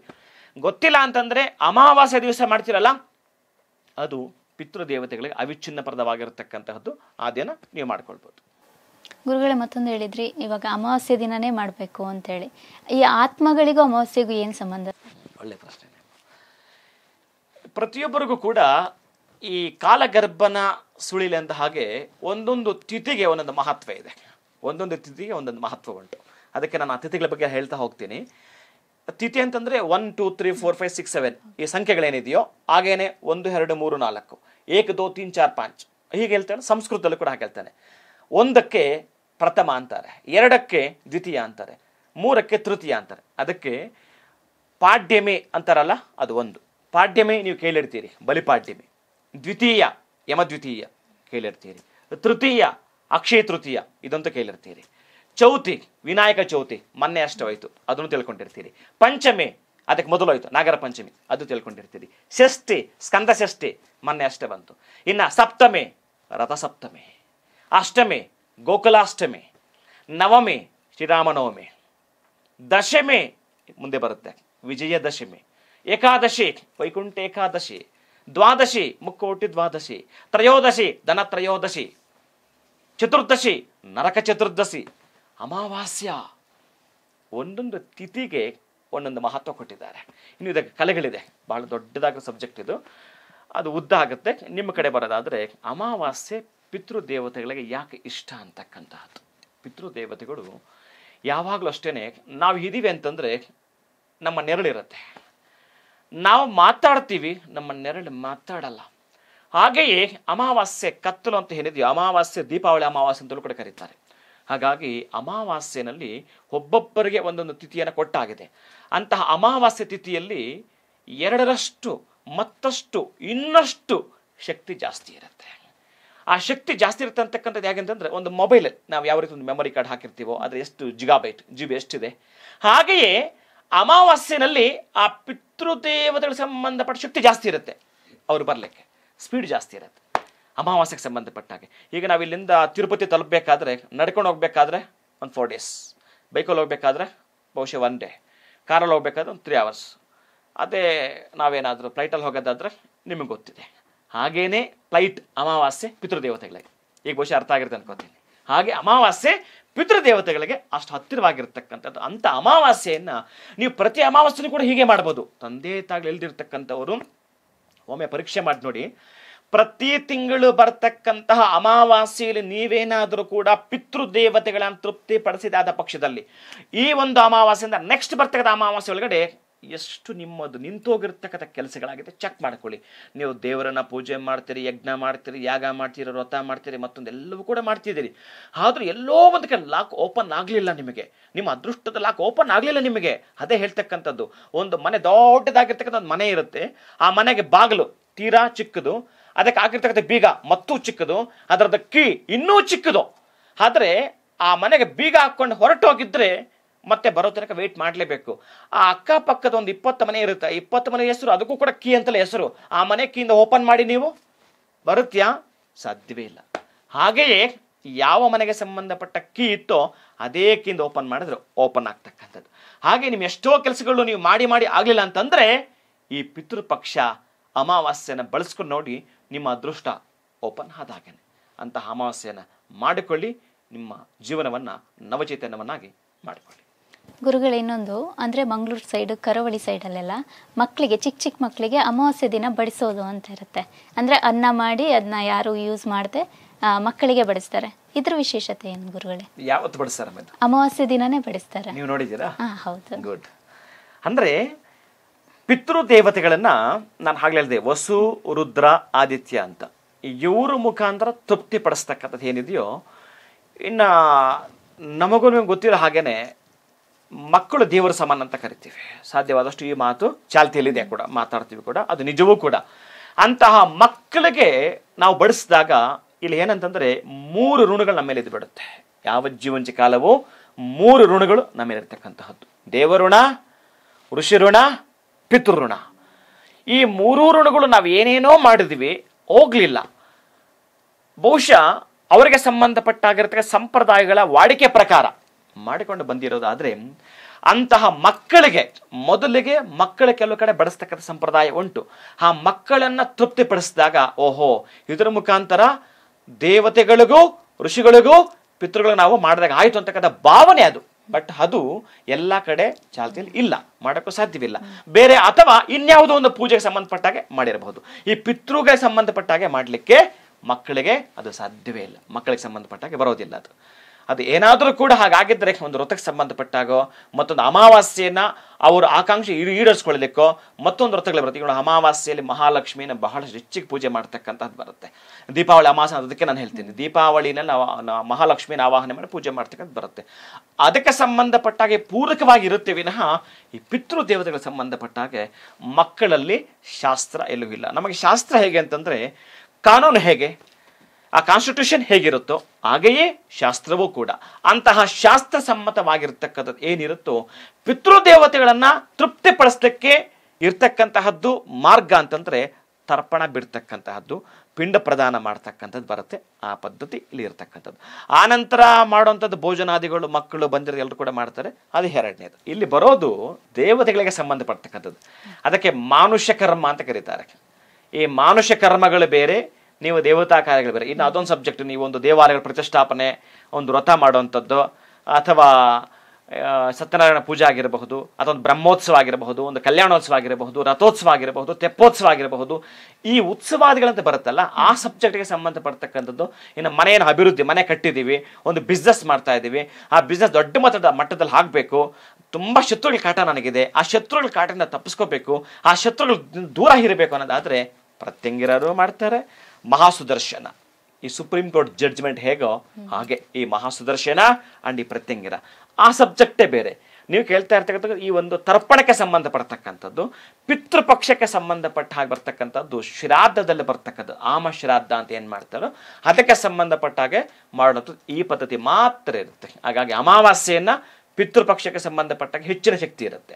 ಗೊತ್ತಿಲ್ಲ ಅಂತಂದರೆ ಅಮಾವಾಸ್ಯ ದಿವಸ ಮಾಡ್ತೀರಲ್ಲ ಅದು ಪಿತೃದೇವತೆಗಳಿಗೆ ಅವಿಚ್ಛಿನ್ನ ಪ್ರದವಾಗಿರತಕ್ಕಂತಹದ್ದು ಆ ದಿನ ನೀವು ಮಾಡ್ಕೊಳ್ಬೋದು ಗುರುಗಳೇ ಮತ್ತೊಂದು ಹೇಳಿದ್ರಿ ಇವಾಗ ಅಮಾವಾಸ್ಯೆ ದಿನನೇ ಮಾಡಬೇಕು ಹೇಳಿ ಈ ಆತ್ಮಗಳಿಗೂ ಅಮಾವಾಸ್ಯೆಗೂ ಏನು ಸಂಬಂಧ ಒಳ್ಳೆ ಪ್ರಶ್ನೆ ಪ್ರತಿಯೊಬ್ಬರಿಗೂ ಕೂಡ ಈ ಕಾಲಗರ್ಭನ ಸುಳಿಲೆ ಅಂತ ಹಾಗೆ ಒಂದೊಂದು ತಿಥಿಗೆ ಒಂದೊಂದು ಮಹತ್ವ ಇದೆ ಒಂದೊಂದು ತಿಥಿಗೆ ಒಂದೊಂದು ಮಹತ್ವ ಉಂಟು ಅದಕ್ಕೆ ನಾನು ಅತಿಥಿಗಳ ಬಗ್ಗೆ ಹೇಳ್ತಾ ಹೋಗ್ತೀನಿ ತಿಥಿ ಅಂತಂದರೆ one two three four five six seven ಈ ಸಂಖ್ಯೆಗಳೇನಿದೆಯೋ ಹಾಗೇನೆ ಒಂದು ಎರಡು ಮೂರು ನಾಲ್ಕು ಏಕ್ ದೋ ತೀನ್ ಚಾರ್ ಪಾಂಚ್ ಹೀಗೆ ಹೇಳ್ತಾಳೆ ಸಂಸ್ಕೃತದಲ್ಲೂ ಕೂಡ ಹಾಕೇಳ್ತಾನೆ ಒಂದಕ್ಕೆ ಪ್ರಥಮ ಅಂತಾರೆ ಎರಡಕ್ಕೆ ದ್ವಿತೀಯ ಅಂತಾರೆ ಮೂರಕ್ಕೆ ತೃತೀಯ ಅಂತಾರೆ ಅದಕ್ಕೆ ಪಾಡ್ಯಮೆ ಅಂತಾರಲ್ಲ ಅದು ಒಂದು ಪಾಡ್ಯಮೆ ನೀವು ಕೇಳಿರ್ತೀರಿ ಬಲಿಪಾಡ್ಯಮಿ ದ್ವಿತೀಯ ಯಮದ್ವಿತೀಯ ಕೇಳಿರ್ತೀರಿ ತೃತೀಯ ಅಕ್ಷಯ ತೃತೀಯ ಇದಂತೂ ಕೇಳಿರ್ತೀರಿ ಚೌತಿ ವಿನಾಯಕ ಚೌತಿ ಮೊನ್ನೆ ಅಷ್ಟವಾಯಿತು ಅದನ್ನು ತಿಳ್ಕೊಂಡಿರ್ತೀರಿ ಪಂಚಮಿ ಅದಕ್ಕೆ ಮೊದಲು ಆಯಿತು ನಾಗರ ಪಂಚಮಿ ಅದು ತಿಳ್ಕೊಂಡಿರ್ತೀರಿ ಷಷ್ಠಿ ಸ್ಕಂದ ಷಷ್ಠಿ ಮೊನ್ನೆ ಅಷ್ಟೇ ಬಂತು ಇನ್ನು ಸಪ್ತಮಿ ರಥಸಪ್ತಮಿ ಅಷ್ಟಮಿ ಗೋಕುಲಾಷ್ಟಮಿ ನವಮಿ ಶ್ರೀರಾಮನವಮಿ ದಶಮಿ ಮುಂದೆ ಬರುತ್ತೆ ವಿಜಯದಶಮಿ ಏಕಾದಶಿ ವೈಕುಂಠ ಏಕಾದಶಿ ದ್ವಾದಶಿ ಮುಕ್ಕೋಟಿ ದ್ವಾದಶಿ ತ್ರಯೋದಶಿ ಧನತ್ರಯೋದಶಿ ಚತುರ್ದಶಿ ನರಕ ಚತುರ್ದಶಿ ಅಮಾವಾಸ್ಯ ಒಂದೊಂದು ತಿಥಿಗೆ ಒಂದೊಂದು ಮಹತ್ವ ಕೊಟ್ಟಿದ್ದಾರೆ ಇನ್ನು ಇದಕ್ಕೆ ಕಲೆಗಳಿದೆ ಬಹಳ ದೊಡ್ಡದಾಗ ಸಬ್ಜೆಕ್ಟ್ ಇದು ಅದು ಉದ್ದ ಆಗುತ್ತೆ ನಿಮ್ಮ ಕಡೆ ಬರೋದಾದರೆ ಅಮಾವಾಸ್ಯೆ ಪಿತೃದೇವತೆಗಳಿಗೆ ಯಾಕೆ ಇಷ್ಟ ಅಂತಕ್ಕಂತಹದ್ದು ಪಿತೃದೇವತೆಗಳು ಯಾವಾಗಲೂ ಅಷ್ಟೇ ನಾವು ಇದ್ದೀವಿ ಅಂತಂದರೆ ನಮ್ಮ ನೆರಳಿರುತ್ತೆ ನಾವು ಮಾತಾಡ್ತೀವಿ ನಮ್ಮ ನೆರಳು ಮಾತಾಡಲ್ಲ ಹಾಗೆಯೇ ಅಮಾವಾಸ್ಯೆ ಕತ್ತಲು ಅಂತ ಏನಿದೆಯೋ ಅಮಾವಾಸ್ಯೆ ದೀಪಾವಳಿ ಅಮಾವಾಸ್ಯೆ ಅಂತಲೂ ಕೂಡ ಕರೀತಾರೆ ಹಾಗಾಗಿ ಅಮಾವಾಸ್ಯನಲ್ಲಿ ಒಬ್ಬೊಬ್ಬರಿಗೆ ಒಂದೊಂದು ತಿಥಿಯನ್ನು ಕೊಟ್ಟಾಗಿದೆ ಅಂತಹ ಅಮಾವಾಸ್ಯ ತಿಥಿಯಲ್ಲಿ ಎರಡರಷ್ಟು ಮತ್ತಷ್ಟು ಇನ್ನಷ್ಟು ಶಕ್ತಿ ಜಾಸ್ತಿ ಇರುತ್ತೆ ಆ ಶಕ್ತಿ ಜಾಸ್ತಿ ಇರುತ್ತೆ ಅಂತಕ್ಕಂಥದ್ದು ಹೇಗೆಂತಂದ್ರೆ ಒಂದು ಮೊಬೈಲ್ ನಾವು ಯಾವ ರೀತಿ ಒಂದು ಮೆಮೊರಿ ಕಾರ್ಡ್ ಹಾಕಿರ್ತೀವೋ ಅದು ಎಷ್ಟು ಜಿಗಾಬೈಟ್ ಜಿ ಬಿ ಎಷ್ಟಿದೆ ಹಾಗೆಯೇ ಅಮಾವಾಸ್ಯೆನಲ್ಲಿ ಆ ಪಿತೃದೇವತೆಗಳಿಗೆ ಸಂಬಂಧಪಟ್ಟ ಶಕ್ತಿ ಜಾಸ್ತಿ ಇರುತ್ತೆ ಅವರು ಬರಲಿಕ್ಕೆ ಸ್ಪೀಡ್ ಜಾಸ್ತಿ ಇರುತ್ತೆ ಅಮಾವಾಸ್ಯೆಗೆ ಸಂಬಂಧಪಟ್ಟ ಹಾಗೆ ಈಗ ನಾವು ಇಲ್ಲಿಂದ ತಿರುಪತಿ ತಲುಪಬೇಕಾದ್ರೆ ನಡ್ಕೊಂಡು ಹೋಗ್ಬೇಕಾದ್ರೆ ಒಂದು ಫೋರ್ ಡೇಸ್ ಬೈಕಲ್ಲಿ ಹೋಗ್ಬೇಕಾದ್ರೆ ಬಹುಶಃ ಒನ್ ಡೇ ಕಾರಲ್ಲಿ ಹೋಗ್ಬೇಕಾದ್ರೆ ಒಂದು ತ್ರೀ ಅವರ್ಸ್ ಅದೇ ನಾವೇನಾದರೂ ಫ್ಲೈಟಲ್ಲಿ ಹೋಗೋದಾದ್ರೆ ನಿಮಗೆ ಗೊತ್ತಿದೆ ಹಾಗೇನೆ ಫ್ಲೈಟ್ ಅಮಾವಾಸ್ಯೆ ಪಿತೃದೇವತೆಗಳಿಗೆ ಈಗ ಬಹುಶಃ ಅರ್ಥ ಆಗಿರುತ್ತೆ ಅನ್ಕೋತೀನಿ ಹಾಗೆ ಅಮಾವಾಸ್ಯೆ ಪಿತೃದೇವತೆಗಳಿಗೆ ಅಷ್ಟು ಹತ್ತಿರವಾಗಿರ್ತಕ್ಕಂಥದ್ದು ಅಂಥ ಅಮಾವಾಸ್ಯೆಯನ್ನು ನೀವು ಪ್ರತಿ ಅಮಾವಾಸ್ಯೆನೂ ಕೂಡ ಹೀಗೆ ಮಾಡ್ಬೋದು ತಂದೆ ತಾಗ್ಲಿ ಇಲ್ದಿರ್ತಕ್ಕಂಥವರು ಒಮ್ಮೆ ಪರೀಕ್ಷೆ ಮಾಡಿ ನೋಡಿ ಪ್ರತಿ ತಿಂಗಳು ಬರ್ತಕ್ಕಂತಹ ಅಮಾವಾಸ್ಯೆಯಲ್ಲಿ ನೀವೇನಾದರೂ ಕೂಡ ಪಿತೃದೇವತೆಗಳನ್ನು ತೃಪ್ತಿ ಪಡಿಸಿದಾದ ಪಕ್ಷದಲ್ಲಿ ಈ ಒಂದು ಅಮಾವಾಸ್ಯೆಯಿಂದ ನೆಕ್ಸ್ಟ್ ಬರ್ತಕ್ಕಂಥ ಅಮಾವಾಸ್ಯೆ ಒಳಗಡೆ ಎಷ್ಟು ನಿಮ್ಮದು ನಿಂತೋಗಿರ್ತಕ್ಕಂಥ ಕೆಲಸಗಳಾಗಿದೆ ಚೆಕ್ ಮಾಡ್ಕೊಳ್ಳಿ ನೀವು ದೇವರನ್ನ ಪೂಜೆ ಮಾಡ್ತೀರಿ ಯಜ್ಞ ಮಾಡ್ತೀರಿ ಯಾಗ ಮಾಡ್ತೀರಿ ವ್ರತ ಮಾಡ್ತೀರಿ ಮತ್ತೊಂದು ಎಲ್ಲವೂ ಕೂಡ ಮಾಡ್ತಿದ್ದೀರಿ ಆದರೂ ಎಲ್ಲೋ ಒಂದಕ್ಕೆ ಲಾಕ್ ಓಪನ್ ಆಗಲಿಲ್ಲ ನಿಮಗೆ ನಿಮ್ಮ ಅದೃಷ್ಟದ ಲಾಕ್ ಓಪನ್ ಆಗಲಿಲ್ಲ ನಿಮಗೆ ಅದೇ ಹೇಳ್ತಕ್ಕಂಥದ್ದು ಒಂದು ಮನೆ ದೊಡ್ಡದಾಗಿರ್ತಕ್ಕಂಥ ಮನೆ ಇರುತ್ತೆ ಆ ಮನೆಗೆ ಬಾಗಿಲು ತೀರಾ ಚಿಕ್ಕದು ಅದಕ್ಕೆ ಹಾಕಿರ್ತಕ್ಕಂಥ ಬೀಗ ಮತ್ತೂ ಚಿಕ್ಕದು ಅದರದ ಕೀ ಇನ್ನೂ ಚಿಕ್ಕದು ಆದರೆ ಆ ಮನೆಗೆ ಬೀಗ ಹಾಕ್ಕೊಂಡು ಹೋಗಿದ್ರೆ ಮತ್ತೆ ಬರೋ ತನಕ ವೆಯ್ಟ್ ಮಾಡಲೇಬೇಕು ಆ ಅಕ್ಕಪಕ್ಕದ ಒಂದು ಇಪ್ಪತ್ತು ಮನೆ ಇರುತ್ತೆ ಇಪ್ಪತ್ತು ಮನೆ ಹೆಸರು ಅದಕ್ಕೂ ಕೂಡ ಕೀ ಅಂತಲೇ ಹೆಸರು ಆ ಮನೆ ಕೀಯಿಂದ ಓಪನ್ ಮಾಡಿ ನೀವು ಬರುತ್ತೀಯಾ ಸಾಧ್ಯವೇ ಇಲ್ಲ ಹಾಗೆಯೇ ಯಾವ ಮನೆಗೆ ಸಂಬಂಧಪಟ್ಟ ಕೀ ಇತ್ತೋ ಅದೇ ಕೀಯಿಂದ ಓಪನ್ ಮಾಡಿದ್ರೆ ಓಪನ್ ಆಗ್ತಕ್ಕಂಥದ್ದು ಹಾಗೆ ನಿಮ್ಮ ಎಷ್ಟೋ ಕೆಲಸಗಳು ನೀವು ಮಾಡಿ ಮಾಡಿ ಆಗಲಿಲ್ಲ ಅಂತಂದರೆ ಈ ಪಿತೃಪಕ್ಷ ಅಮಾವಾಸ್ಯನ ಬಳಸ್ಕೊಂಡು ನೋಡಿ ನಿಮ್ಮ ಅದೃಷ್ಟ ಓಪನ್ ಆದಾಗೇನೆ ಅಂತಹ ಅಮಾವಾಸ್ಯೆಯನ್ನು ಮಾಡಿಕೊಳ್ಳಿ ನಿಮ್ಮ ಜೀವನವನ್ನು ನವಚೈತನ್ಯವನ್ನಾಗಿ ಮಾಡಿಕೊಳ್ಳಿ ಗುರುಗಳು ಇನ್ನೊಂದು ಅಂದರೆ ಮಂಗಳೂರು ಸೈಡ್ ಕರಾವಳಿ ಸೈಡಲ್ಲೆಲ್ಲ ಮಕ್ಕಳಿಗೆ ಚಿಕ್ಕ ಚಿಕ್ಕ ಮಕ್ಕಳಿಗೆ ಅಮಾವಾಸ್ಯೆ ದಿನ ಬಡಿಸೋದು ಅಂತ ಇರುತ್ತೆ ಅಂದರೆ ಅನ್ನ ಮಾಡಿ ಅದನ್ನ ಯಾರು ಯೂಸ್ ಮಾಡದೆ ಮಕ್ಕಳಿಗೆ ಬಡಿಸ್ತಾರೆ ಇದ್ರ ವಿಶೇಷತೆ ಏನು ಗುರುಗಳೇ ಯಾವತ್ತು ಬಡಿಸ್ತಾರೆ ಅಮಾವಾಸ್ಯೆ ದಿನನೇ ಬಡಿಸ್ತಾರೆ ನೀವು ನೋಡಿದ್ದೀರಾ ಹೌದು ಗುಡ್ ಅಂದರೆ ಪಿತೃ ದೇವತೆಗಳನ್ನು ನಾನು ಹಾಗೆ ವಸು ರುದ್ರ ಆದಿತ್ಯ ಅಂತ ಇವರ ಮುಖಾಂತರ ತೃಪ್ತಿ ಪಡಿಸ್ತಕ್ಕಂಥದ್ದು ಏನಿದೆಯೋ ಇನ್ನು ನಮಗೂ ಗೊತ್ತಿರೋ ಹಾಗೇ ಮಕ್ಕಳು ದೇವರ ಸಮಾನ ಅಂತ ಕರಿತೀವಿ ಸಾಧ್ಯವಾದಷ್ಟು ಈ ಮಾತು ಚಾಲ್ತಿಯಲ್ಲಿದೆ ಕೂಡ ಮಾತಾಡ್ತೀವಿ ಕೂಡ ಅದು ನಿಜವೂ ಕೂಡ ಅಂತಹ ಮಕ್ಕಳಿಗೆ ನಾವು ಬಡಿಸಿದಾಗ ಇಲ್ಲಿ ಏನಂತಂದರೆ ಮೂರು ಋಣಗಳು ನಮ್ಮ ಮೇಲೆ ಇದು ಬಿಡುತ್ತೆ ಯಾವ ಜೀವಂಚ ಕಾಲವೋ ಮೂರು ಋಣಗಳು ನಮ್ಮ ಮೇಲೆ ಇರ್ತಕ್ಕಂತಹದ್ದು ದೇವಋಣ ಋಷಿ ಋಣ ಪಿತೃಋಣ ಈ ಮೂರೂ ಋಣಗಳು ನಾವು ಏನೇನೋ ಮಾಡಿದ್ವಿ ಹೋಗ್ಲಿಲ್ಲ ಬಹುಶಃ ಅವರಿಗೆ ಸಂಬಂಧಪಟ್ಟಾಗಿರ್ತಕ್ಕ ಸಂಪ್ರದಾಯಗಳ ವಾಡಿಕೆ ಪ್ರಕಾರ ಮಾಡಿಕೊಂಡು ಬಂದಿರೋದಾದ್ರೆ ಅಂತಹ ಮಕ್ಕಳಿಗೆ ಮೊದಲಿಗೆ ಮಕ್ಕಳ ಕೆಲವು ಕಡೆ ಬಡಿಸ್ತಕ್ಕಂಥ ಸಂಪ್ರದಾಯ ಉಂಟು ಆ ಮಕ್ಕಳನ್ನ ತೃಪ್ತಿಪಡಿಸಿದಾಗ ಓಹೋ ಇದರ ಮುಖಾಂತರ ದೇವತೆಗಳಿಗೂ ಋಷಿಗಳಿಗೂ ಪಿತೃಗಳು ನಾವು ಮಾಡಿದಾಗ ಆಯಿತು ಅಂತಕ್ಕಂಥ ಭಾವನೆ ಅದು ಬಟ್ ಅದು ಎಲ್ಲ ಕಡೆ ಚಾಲ್ತಿಯಲ್ಲಿ ಇಲ್ಲ ಮಾಡೋಕ್ಕೂ ಸಾಧ್ಯವಿಲ್ಲ ಬೇರೆ ಅಥವಾ ಇನ್ಯಾವುದೋ ಒಂದು ಪೂಜೆಗೆ ಸಂಬಂಧಪಟ್ಟಾಗೆ ಮಾಡಿರಬಹುದು ಈ ಪಿತೃಗೆ ಸಂಬಂಧಪಟ್ಟಾಗೆ ಮಾಡಲಿಕ್ಕೆ ಮಕ್ಕಳಿಗೆ ಅದು ಸಾಧ್ಯವೇ ಇಲ್ಲ ಮಕ್ಕಳಿಗೆ ಸಂಬಂಧಪಟ್ಟಾಗೆ ಬರೋದಿಲ್ಲ ಅದು ಅದು ಏನಾದರೂ ಕೂಡ ಹಾಗಾಗಿದ್ದರೆ ಒಂದು ವ್ರತಕ್ಕೆ ಸಂಬಂಧಪಟ್ಟಾಗೋ ಮತ್ತೊಂದು ಅಮಾವಾಸ್ಯೆಯನ್ನು ಅವರು ಆಕಾಂಕ್ಷೆ ಈಡೇರಿಸ್ಕೊಳ್ಳಲಿಕ್ಕೋ ಮತ್ತೊಂದು ಬರುತ್ತೆ ವ್ರತಿಗಳು ಅಮಾವಾಸ್ಯೆಯಲ್ಲಿ ಮಹಾಲಕ್ಷ್ಮಿನ ಬಹಳಷ್ಟು ಹೆಚ್ಚಿಗೆ ಪೂಜೆ ಮಾಡ್ತಕ್ಕಂಥದ್ದು ಬರುತ್ತೆ ದೀಪಾವಳಿ ಅಮಾವಾಸ್ಯ ಅದಕ್ಕೆ ನಾನು ಹೇಳ್ತೀನಿ ದೀಪಾವಳಿನ ನಾವು ಮಹಾಲಕ್ಷ್ಮಿನ ಆವಾಹನೆ ಮಾಡಿ ಪೂಜೆ ಮಾಡ್ತಕ್ಕಂಥದ್ದು ಬರುತ್ತೆ ಅದಕ್ಕೆ ಸಂಬಂಧಪಟ್ಟಾಗೆ ಪೂರಕವಾಗಿ ಇರುತ್ತೆ ವಿನಃ ಈ ಪಿತೃ ದೇವತೆಗಳ ಸಂಬಂಧಪಟ್ಟಾಗೆ ಮಕ್ಕಳಲ್ಲಿ ಶಾಸ್ತ್ರ ಎಲ್ಲೂ ಇಲ್ಲ ನಮಗೆ ಶಾಸ್ತ್ರ ಹೇಗೆ ಅಂತಂದರೆ ಕಾನೂನು ಹೇಗೆ ಆ ಕಾನ್ಸ್ಟಿಟ್ಯೂಷನ್ ಹೇಗಿರುತ್ತೋ ಹಾಗೆಯೇ ಶಾಸ್ತ್ರವೂ ಕೂಡ ಅಂತಹ ಶಾಸ್ತ್ರ ಸಮ್ಮತವಾಗಿರ್ತಕ್ಕಂಥದ್ದು ಏನಿರುತ್ತೋ ಪಿತೃದೇವತೆಗಳನ್ನು ತೃಪ್ತಿಪಡಿಸ್ಲಿಕ್ಕೆ ಇರ್ತಕ್ಕಂತಹದ್ದು ಮಾರ್ಗ ಅಂತಂದರೆ ತರ್ಪಣ ಬಿಡ್ತಕ್ಕಂತಹದ್ದು ಪಿಂಡ ಪ್ರದಾನ ಮಾಡ್ತಕ್ಕಂಥದ್ದು ಬರುತ್ತೆ ಆ ಪದ್ಧತಿ ಇಲ್ಲಿ ಇರ್ತಕ್ಕಂಥದ್ದು ಆನಂತರ ಮಾಡುವಂಥದ್ದು ಭೋಜನಾದಿಗಳು ಮಕ್ಕಳು ಬಂದಿರೋ ಎಲ್ಲರೂ ಕೂಡ ಮಾಡ್ತಾರೆ ಅದು ಎರಡನೇದು ಇಲ್ಲಿ ಬರೋದು ದೇವತೆಗಳಿಗೆ ಸಂಬಂಧಪಡ್ತಕ್ಕಂಥದ್ದು ಅದಕ್ಕೆ ಮಾನುಷ್ಯ ಕರ್ಮ ಅಂತ ಕರೀತಾರೆ ಈ ಮಾನುಷ್ಯ ಕರ್ಮಗಳು ಬೇರೆ ನೀವು ದೇವತಾ ಕಾರ್ಯಗಳು ಬೇರೆ ಇನ್ನು ಅದೊಂದು ಸಬ್ಜೆಕ್ಟ್ ನೀವು ಒಂದು ದೇವಾಲಯಗಳ ಪ್ರತಿಷ್ಠಾಪನೆ ಒಂದು ವ್ರತ ಮಾಡುವಂಥದ್ದು ಅಥವಾ ಸತ್ಯನಾರಾಯಣ ಪೂಜೆ ಆಗಿರಬಹುದು ಒಂದು ಬ್ರಹ್ಮೋತ್ಸವ ಆಗಿರಬಹುದು ಒಂದು ಕಲ್ಯಾಣೋತ್ಸವ ಆಗಿರಬಹುದು ರಥೋತ್ಸವ ಆಗಿರಬಹುದು ತೆಪ್ಪೋತ್ಸವ ಆಗಿರಬಹುದು ಈ ಉತ್ಸವಾದಿಗಳಂತ ಬರುತ್ತಲ್ಲ ಆ ಸಬ್ಜೆಕ್ಟ್ಗೆ ಸಂಬಂಧಪಡ್ತಕ್ಕಂಥದ್ದು ಇನ್ನು ಮನೆಯನ್ನು ಅಭಿವೃದ್ಧಿ ಮನೆ ಕಟ್ಟಿದ್ದೀವಿ ಒಂದು ಬಿಸ್ನೆಸ್ ಮಾಡ್ತಾ ಇದ್ದೀವಿ ಆ ಬಿಸ್ನೆಸ್ ದೊಡ್ಡ ಮಟ್ಟದ ಮಟ್ಟದಲ್ಲಿ ಹಾಕಬೇಕು ತುಂಬ ಶತ್ರುಗಳ ಕಾಟ ನನಗಿದೆ ಆ ಶತ್ರುಗಳ ಕಾಟದಿಂದ ತಪ್ಪಿಸ್ಕೋಬೇಕು ಆ ಶತ್ರುಗಳು ದೂರ ಇರಬೇಕು ಅನ್ನೋದಾದರೆ ಪ್ರತ್ಯಂಗಿರೋರು ಮಾಡ್ತಾರೆ ಮಹಾಸುದರ್ಶನ ಈ ಸುಪ್ರೀಂ ಕೋರ್ಟ್ ಜಡ್ಜ್ಮೆಂಟ್ ಹೇಗೋ ಹಾಗೆ ಈ ಮಹಾಸುದರ್ಶನ ಅಂಡ್ ಈ ಪ್ರತ್ಯಂಗಿರ ಆ ಸಬ್ಜೆಕ್ಟೇ ಬೇರೆ ನೀವು ಕೇಳ್ತಾ ಇರ್ತಕ್ಕಂಥ ಈ ಒಂದು ತರ್ಪಣಕ್ಕೆ ಸಂಬಂಧಪಡ್ತಕ್ಕಂಥದ್ದು ಪಿತೃಪಕ್ಷಕ್ಕೆ ಸಂಬಂಧಪಟ್ಟ ಹಾಗೆ ಬರ್ತಕ್ಕಂಥದ್ದು ಶ್ರಾದ್ದದಲ್ಲಿ ಬರ್ತಕ್ಕದ್ದು ಆಮ ಶ್ರಾದ್ದ ಅಂತ ಏನು ಮಾಡ್ತಾರೋ ಅದಕ್ಕೆ ಸಂಬಂಧಪಟ್ಟ ಹಾಗೆ ಮಾಡೋದು ಈ ಪದ್ಧತಿ ಮಾತ್ರ ಇರುತ್ತೆ ಹಾಗಾಗಿ ಅಮಾವಾಸ್ಯೆಯನ್ನು ಪಿತೃಪಕ್ಷಕ್ಕೆ ಸಂಬಂಧಪಟ್ಟಾಗ ಹೆಚ್ಚಿನ ಶಕ್ತಿ ಇರುತ್ತೆ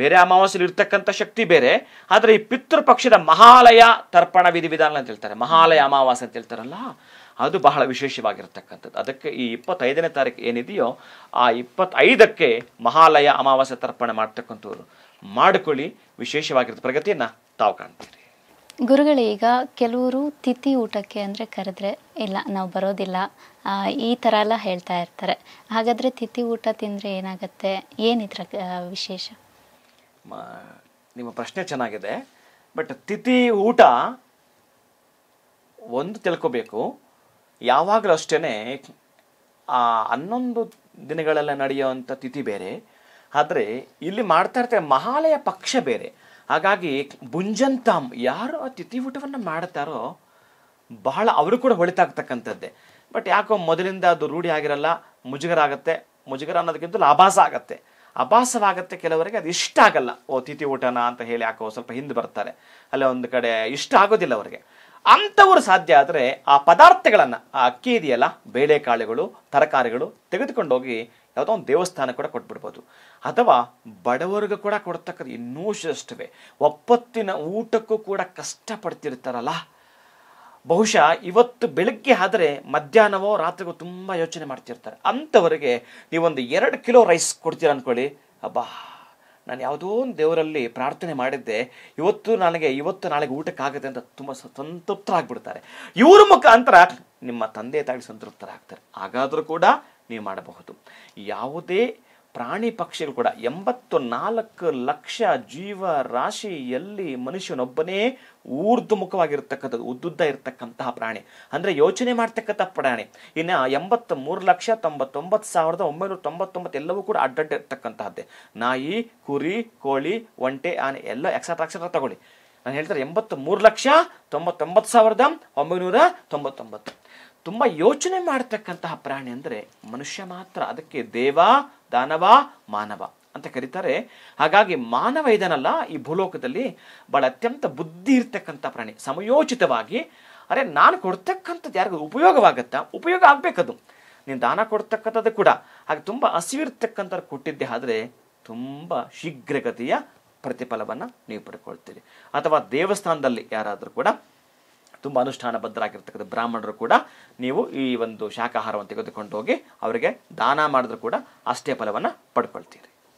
ಬೇರೆ ಅಮಾವಾಸ್ಯೆಯಲ್ಲಿ ಇರ್ತಕ್ಕಂಥ ಶಕ್ತಿ ಬೇರೆ ಆದರೆ ಈ ಪಿತೃಪಕ್ಷದ ಮಹಾಲಯ ತರ್ಪಣ ವಿಧಿ ವಿಧಾನ ಅಂತ ಹೇಳ್ತಾರೆ ಮಹಾಲಯ ಅಮಾವಾಸ್ಯೆ ಅಂತ ಹೇಳ್ತಾರಲ್ಲ ಅದು ಬಹಳ ವಿಶೇಷವಾಗಿರ್ತಕ್ಕಂಥದ್ದು ಅದಕ್ಕೆ ಈ ಇಪ್ಪತ್ತೈದನೇ ತಾರೀಕು ಏನಿದೆಯೋ ಆ ಇಪ್ಪತ್ತೈದಕ್ಕೆ ಮಹಾಲಯ ಅಮಾವಾಸ್ಯೆ ತರ್ಪಣ ಮಾಡ್ತಕ್ಕಂಥವ್ರು ಮಾಡಿಕೊಳ್ಳಿ ವಿಶೇಷವಾಗಿರುತ್ತೆ ಪ್ರಗತಿಯನ್ನು ತಾವು ಕಾಣ್ತೀರಿ ಗುರುಗಳೇ ಈಗ ಕೆಲವರು ತಿಥಿ ಊಟಕ್ಕೆ ಅಂದರೆ ಕರೆದ್ರೆ ಇಲ್ಲ ನಾವು ಬರೋದಿಲ್ಲ ಈ ಥರ ಎಲ್ಲ ಹೇಳ್ತಾ ಇರ್ತಾರೆ ಹಾಗಾದರೆ ತಿಥಿ ಊಟ ತಿಂದರೆ ಏನಾಗುತ್ತೆ ಏನಿದ್ರ ವಿಶೇಷ ನಿಮ್ಮ ಪ್ರಶ್ನೆ ಚೆನ್ನಾಗಿದೆ ಬಟ್ ತಿಥಿ ಊಟ ಒಂದು ತಿಳ್ಕೋಬೇಕು ಯಾವಾಗಲೂ ಅಷ್ಟೇ ಆ ಹನ್ನೊಂದು ದಿನಗಳೆಲ್ಲ ನಡೆಯುವಂಥ ತಿಥಿ ಬೇರೆ ಆದರೆ ಇಲ್ಲಿ ಮಾಡ್ತಾ ಇರ್ತಾರೆ ಮಹಾಲಯ ಪಕ್ಷ ಬೇರೆ ಹಾಗಾಗಿ ಬುಂಜಂತಾಮ್ ಯಾರು ಆ ತಿಥಿ ಊಟವನ್ನು ಮಾಡ್ತಾರೋ ಬಹಳ ಅವರು ಕೂಡ ಹೊಳಿತಾಗ್ತಕ್ಕಂಥದ್ದೇ ಬಟ್ ಯಾಕೋ ಮೊದಲಿಂದ ಅದು ರೂಢಿ ಆಗಿರಲ್ಲ ಮುಜುಗರ ಆಗುತ್ತೆ ಮುಜುಗರ ಅನ್ನೋದಕ್ಕಿಂತ ಲಾಭಾಸ ಆಗುತ್ತೆ ಅಭಾಸವಾಗುತ್ತೆ ಕೆಲವರಿಗೆ ಅದು ಇಷ್ಟ ಆಗಲ್ಲ ಓ ತಿಥಿ ಊಟನ ಅಂತ ಹೇಳಿ ಯಾಕೋ ಸ್ವಲ್ಪ ಹಿಂದೆ ಬರ್ತಾರೆ ಅಲ್ಲ ಒಂದು ಕಡೆ ಇಷ್ಟ ಆಗೋದಿಲ್ಲ ಅವರಿಗೆ ಅಂಥವ್ರು ಸಾಧ್ಯ ಆದರೆ ಆ ಪದಾರ್ಥಗಳನ್ನು ಆ ಅಕ್ಕಿ ಇದೆಯಲ್ಲ ಬೇಳೆಕಾಳುಗಳು ತರಕಾರಿಗಳು ತೆಗೆದುಕೊಂಡೋಗಿ ಯಾವುದೋ ಒಂದು ದೇವಸ್ಥಾನ ಕೂಡ ಕೊಟ್ಬಿಡ್ಬೋದು ಅಥವಾ ಬಡವರಿಗೂ ಕೂಡ ಕೊಡ್ತಕ್ಕದ್ದು ಇನ್ನೂ ಶ್ರೇಷ್ಠವೇ ಒಪ್ಪತ್ತಿನ ಊಟಕ್ಕೂ ಕೂಡ ಕಷ್ಟಪಡ್ತಿರ್ತಾರಲ್ಲ ಬಹುಶಃ ಇವತ್ತು ಬೆಳಗ್ಗೆ ಆದರೆ ಮಧ್ಯಾಹ್ನವೋ ರಾತ್ರಿಗೋ ತುಂಬ ಯೋಚನೆ ಮಾಡ್ತಿರ್ತಾರೆ ಅಂಥವರಿಗೆ ನೀವೊಂದು ಎರಡು ಕಿಲೋ ರೈಸ್ ಕೊಡ್ತೀರ ಅಂದ್ಕೊಳ್ಳಿ ಅಬ್ಬಾ ನಾನು ಯಾವುದೋ ಒಂದು ದೇವರಲ್ಲಿ ಪ್ರಾರ್ಥನೆ ಮಾಡಿದ್ದೆ ಇವತ್ತು ನನಗೆ ಇವತ್ತು ನಾಳೆಗೆ ಊಟಕ್ಕಾಗುತ್ತೆ ಅಂತ ತುಂಬ ಆಗ್ಬಿಡ್ತಾರೆ ಇವ್ರ ಮುಖಾಂತರ ನಿಮ್ಮ ತಂದೆ ತಾಯಿ ಸಂತೃಪ್ತರಾಗ್ತಾರೆ ಹಾಗಾದರೂ ಕೂಡ ನೀವು ಮಾಡಬಹುದು ಯಾವುದೇ ಪ್ರಾಣಿ ಪಕ್ಷಿಗಳು ಕೂಡ ಎಂಬತ್ತು ನಾಲ್ಕು ಲಕ್ಷ ಜೀವ ರಾಶಿಯಲ್ಲಿ ಮನುಷ್ಯನೊಬ್ಬನೇ ಊರ್ಧ್ವಮುಖವಾಗಿರ್ತಕ್ಕಂಥದ್ದು ಉದ್ದುದ್ದ ಇರತಕ್ಕಂತಹ ಪ್ರಾಣಿ ಅಂದರೆ ಯೋಚನೆ ಮಾಡ್ತಕ್ಕಂಥ ಪ್ರಾಣಿ ಇನ್ನು ಎಂಬತ್ತ ಮೂರು ಲಕ್ಷ ತೊಂಬತ್ತೊಂಬತ್ತು ಸಾವಿರದ ಒಂಬೈನೂರ ತೊಂಬತ್ತೊಂಬತ್ತು ಎಲ್ಲವೂ ಕೂಡ ಅಡ್ಡಡ್ಡ ಇರ್ತಕ್ಕಂತಹದ್ದೇ ನಾಯಿ ಕುರಿ ಕೋಳಿ ಒಂಟೆ ಆನೆ ಎಲ್ಲ ಎಕ್ಸೆಟ್ರಾ ಎಕ್ಸೆಟ್ರಾ ತಗೊಳ್ಳಿ ನಾನು ಹೇಳ್ತಾರೆ ಎಂಬತ್ತು ಮೂರು ಲಕ್ಷ ತೊಂಬತ್ತೊಂಬತ್ತು ಸಾವಿರದ ಒಂಬೈನೂರ ತೊಂಬತ್ತೊಂಬತ್ತು ತುಂಬ ಯೋಚನೆ ಮಾಡತಕ್ಕಂತಹ ಪ್ರಾಣಿ ಅಂದರೆ ಮನುಷ್ಯ ಮಾತ್ರ ಅದಕ್ಕೆ ದೇವ ದಾನವ ಮಾನವ ಅಂತ ಕರೀತಾರೆ ಹಾಗಾಗಿ ಮಾನವ ಇದನ್ನಲ್ಲ ಈ ಭೂಲೋಕದಲ್ಲಿ ಬಹಳ ಅತ್ಯಂತ ಬುದ್ಧಿ ಇರ್ತಕ್ಕಂಥ ಪ್ರಾಣಿ ಸಮಯೋಚಿತವಾಗಿ ಅರೆ ನಾನು ಕೊಡ್ತಕ್ಕಂಥದ್ದು ಯಾರಿಗೂ ಉಪಯೋಗವಾಗುತ್ತಾ ಉಪಯೋಗ ಆಗಬೇಕದು ನೀನು ದಾನ ಕೊಡ್ತಕ್ಕಂಥದ್ದು ಕೂಡ ಹಾಗೆ ತುಂಬ ಹಸಿವಿರ್ತಕ್ಕಂಥ ಕೊಟ್ಟಿದ್ದೆ ಆದರೆ ತುಂಬ ಶೀಘ್ರಗತಿಯ ಪ್ರತಿಫಲವನ್ನು ನೀವು ಪಡ್ಕೊಳ್ತೀರಿ ಅಥವಾ ದೇವಸ್ಥಾನದಲ್ಲಿ ಯಾರಾದರೂ ಕೂಡ ತುಂಬ ಅನುಷ್ಠಾನ ಬದ್ಧರಾಗಿರ್ತಕ್ಕಂಥ ಬ್ರಾಹ್ಮಣರು ಕೂಡ ನೀವು ಈ ಒಂದು ಶಾಖಾಹಾರವನ್ನು ತೆಗೆದುಕೊಂಡು ಹೋಗಿ ಅವರಿಗೆ ದಾನ ಮಾಡಿದ್ರು ಕೂಡ ಅಷ್ಟೇ ಫಲವನ್ನು ಪಡ್ಕೊಳ್ತೀರಿ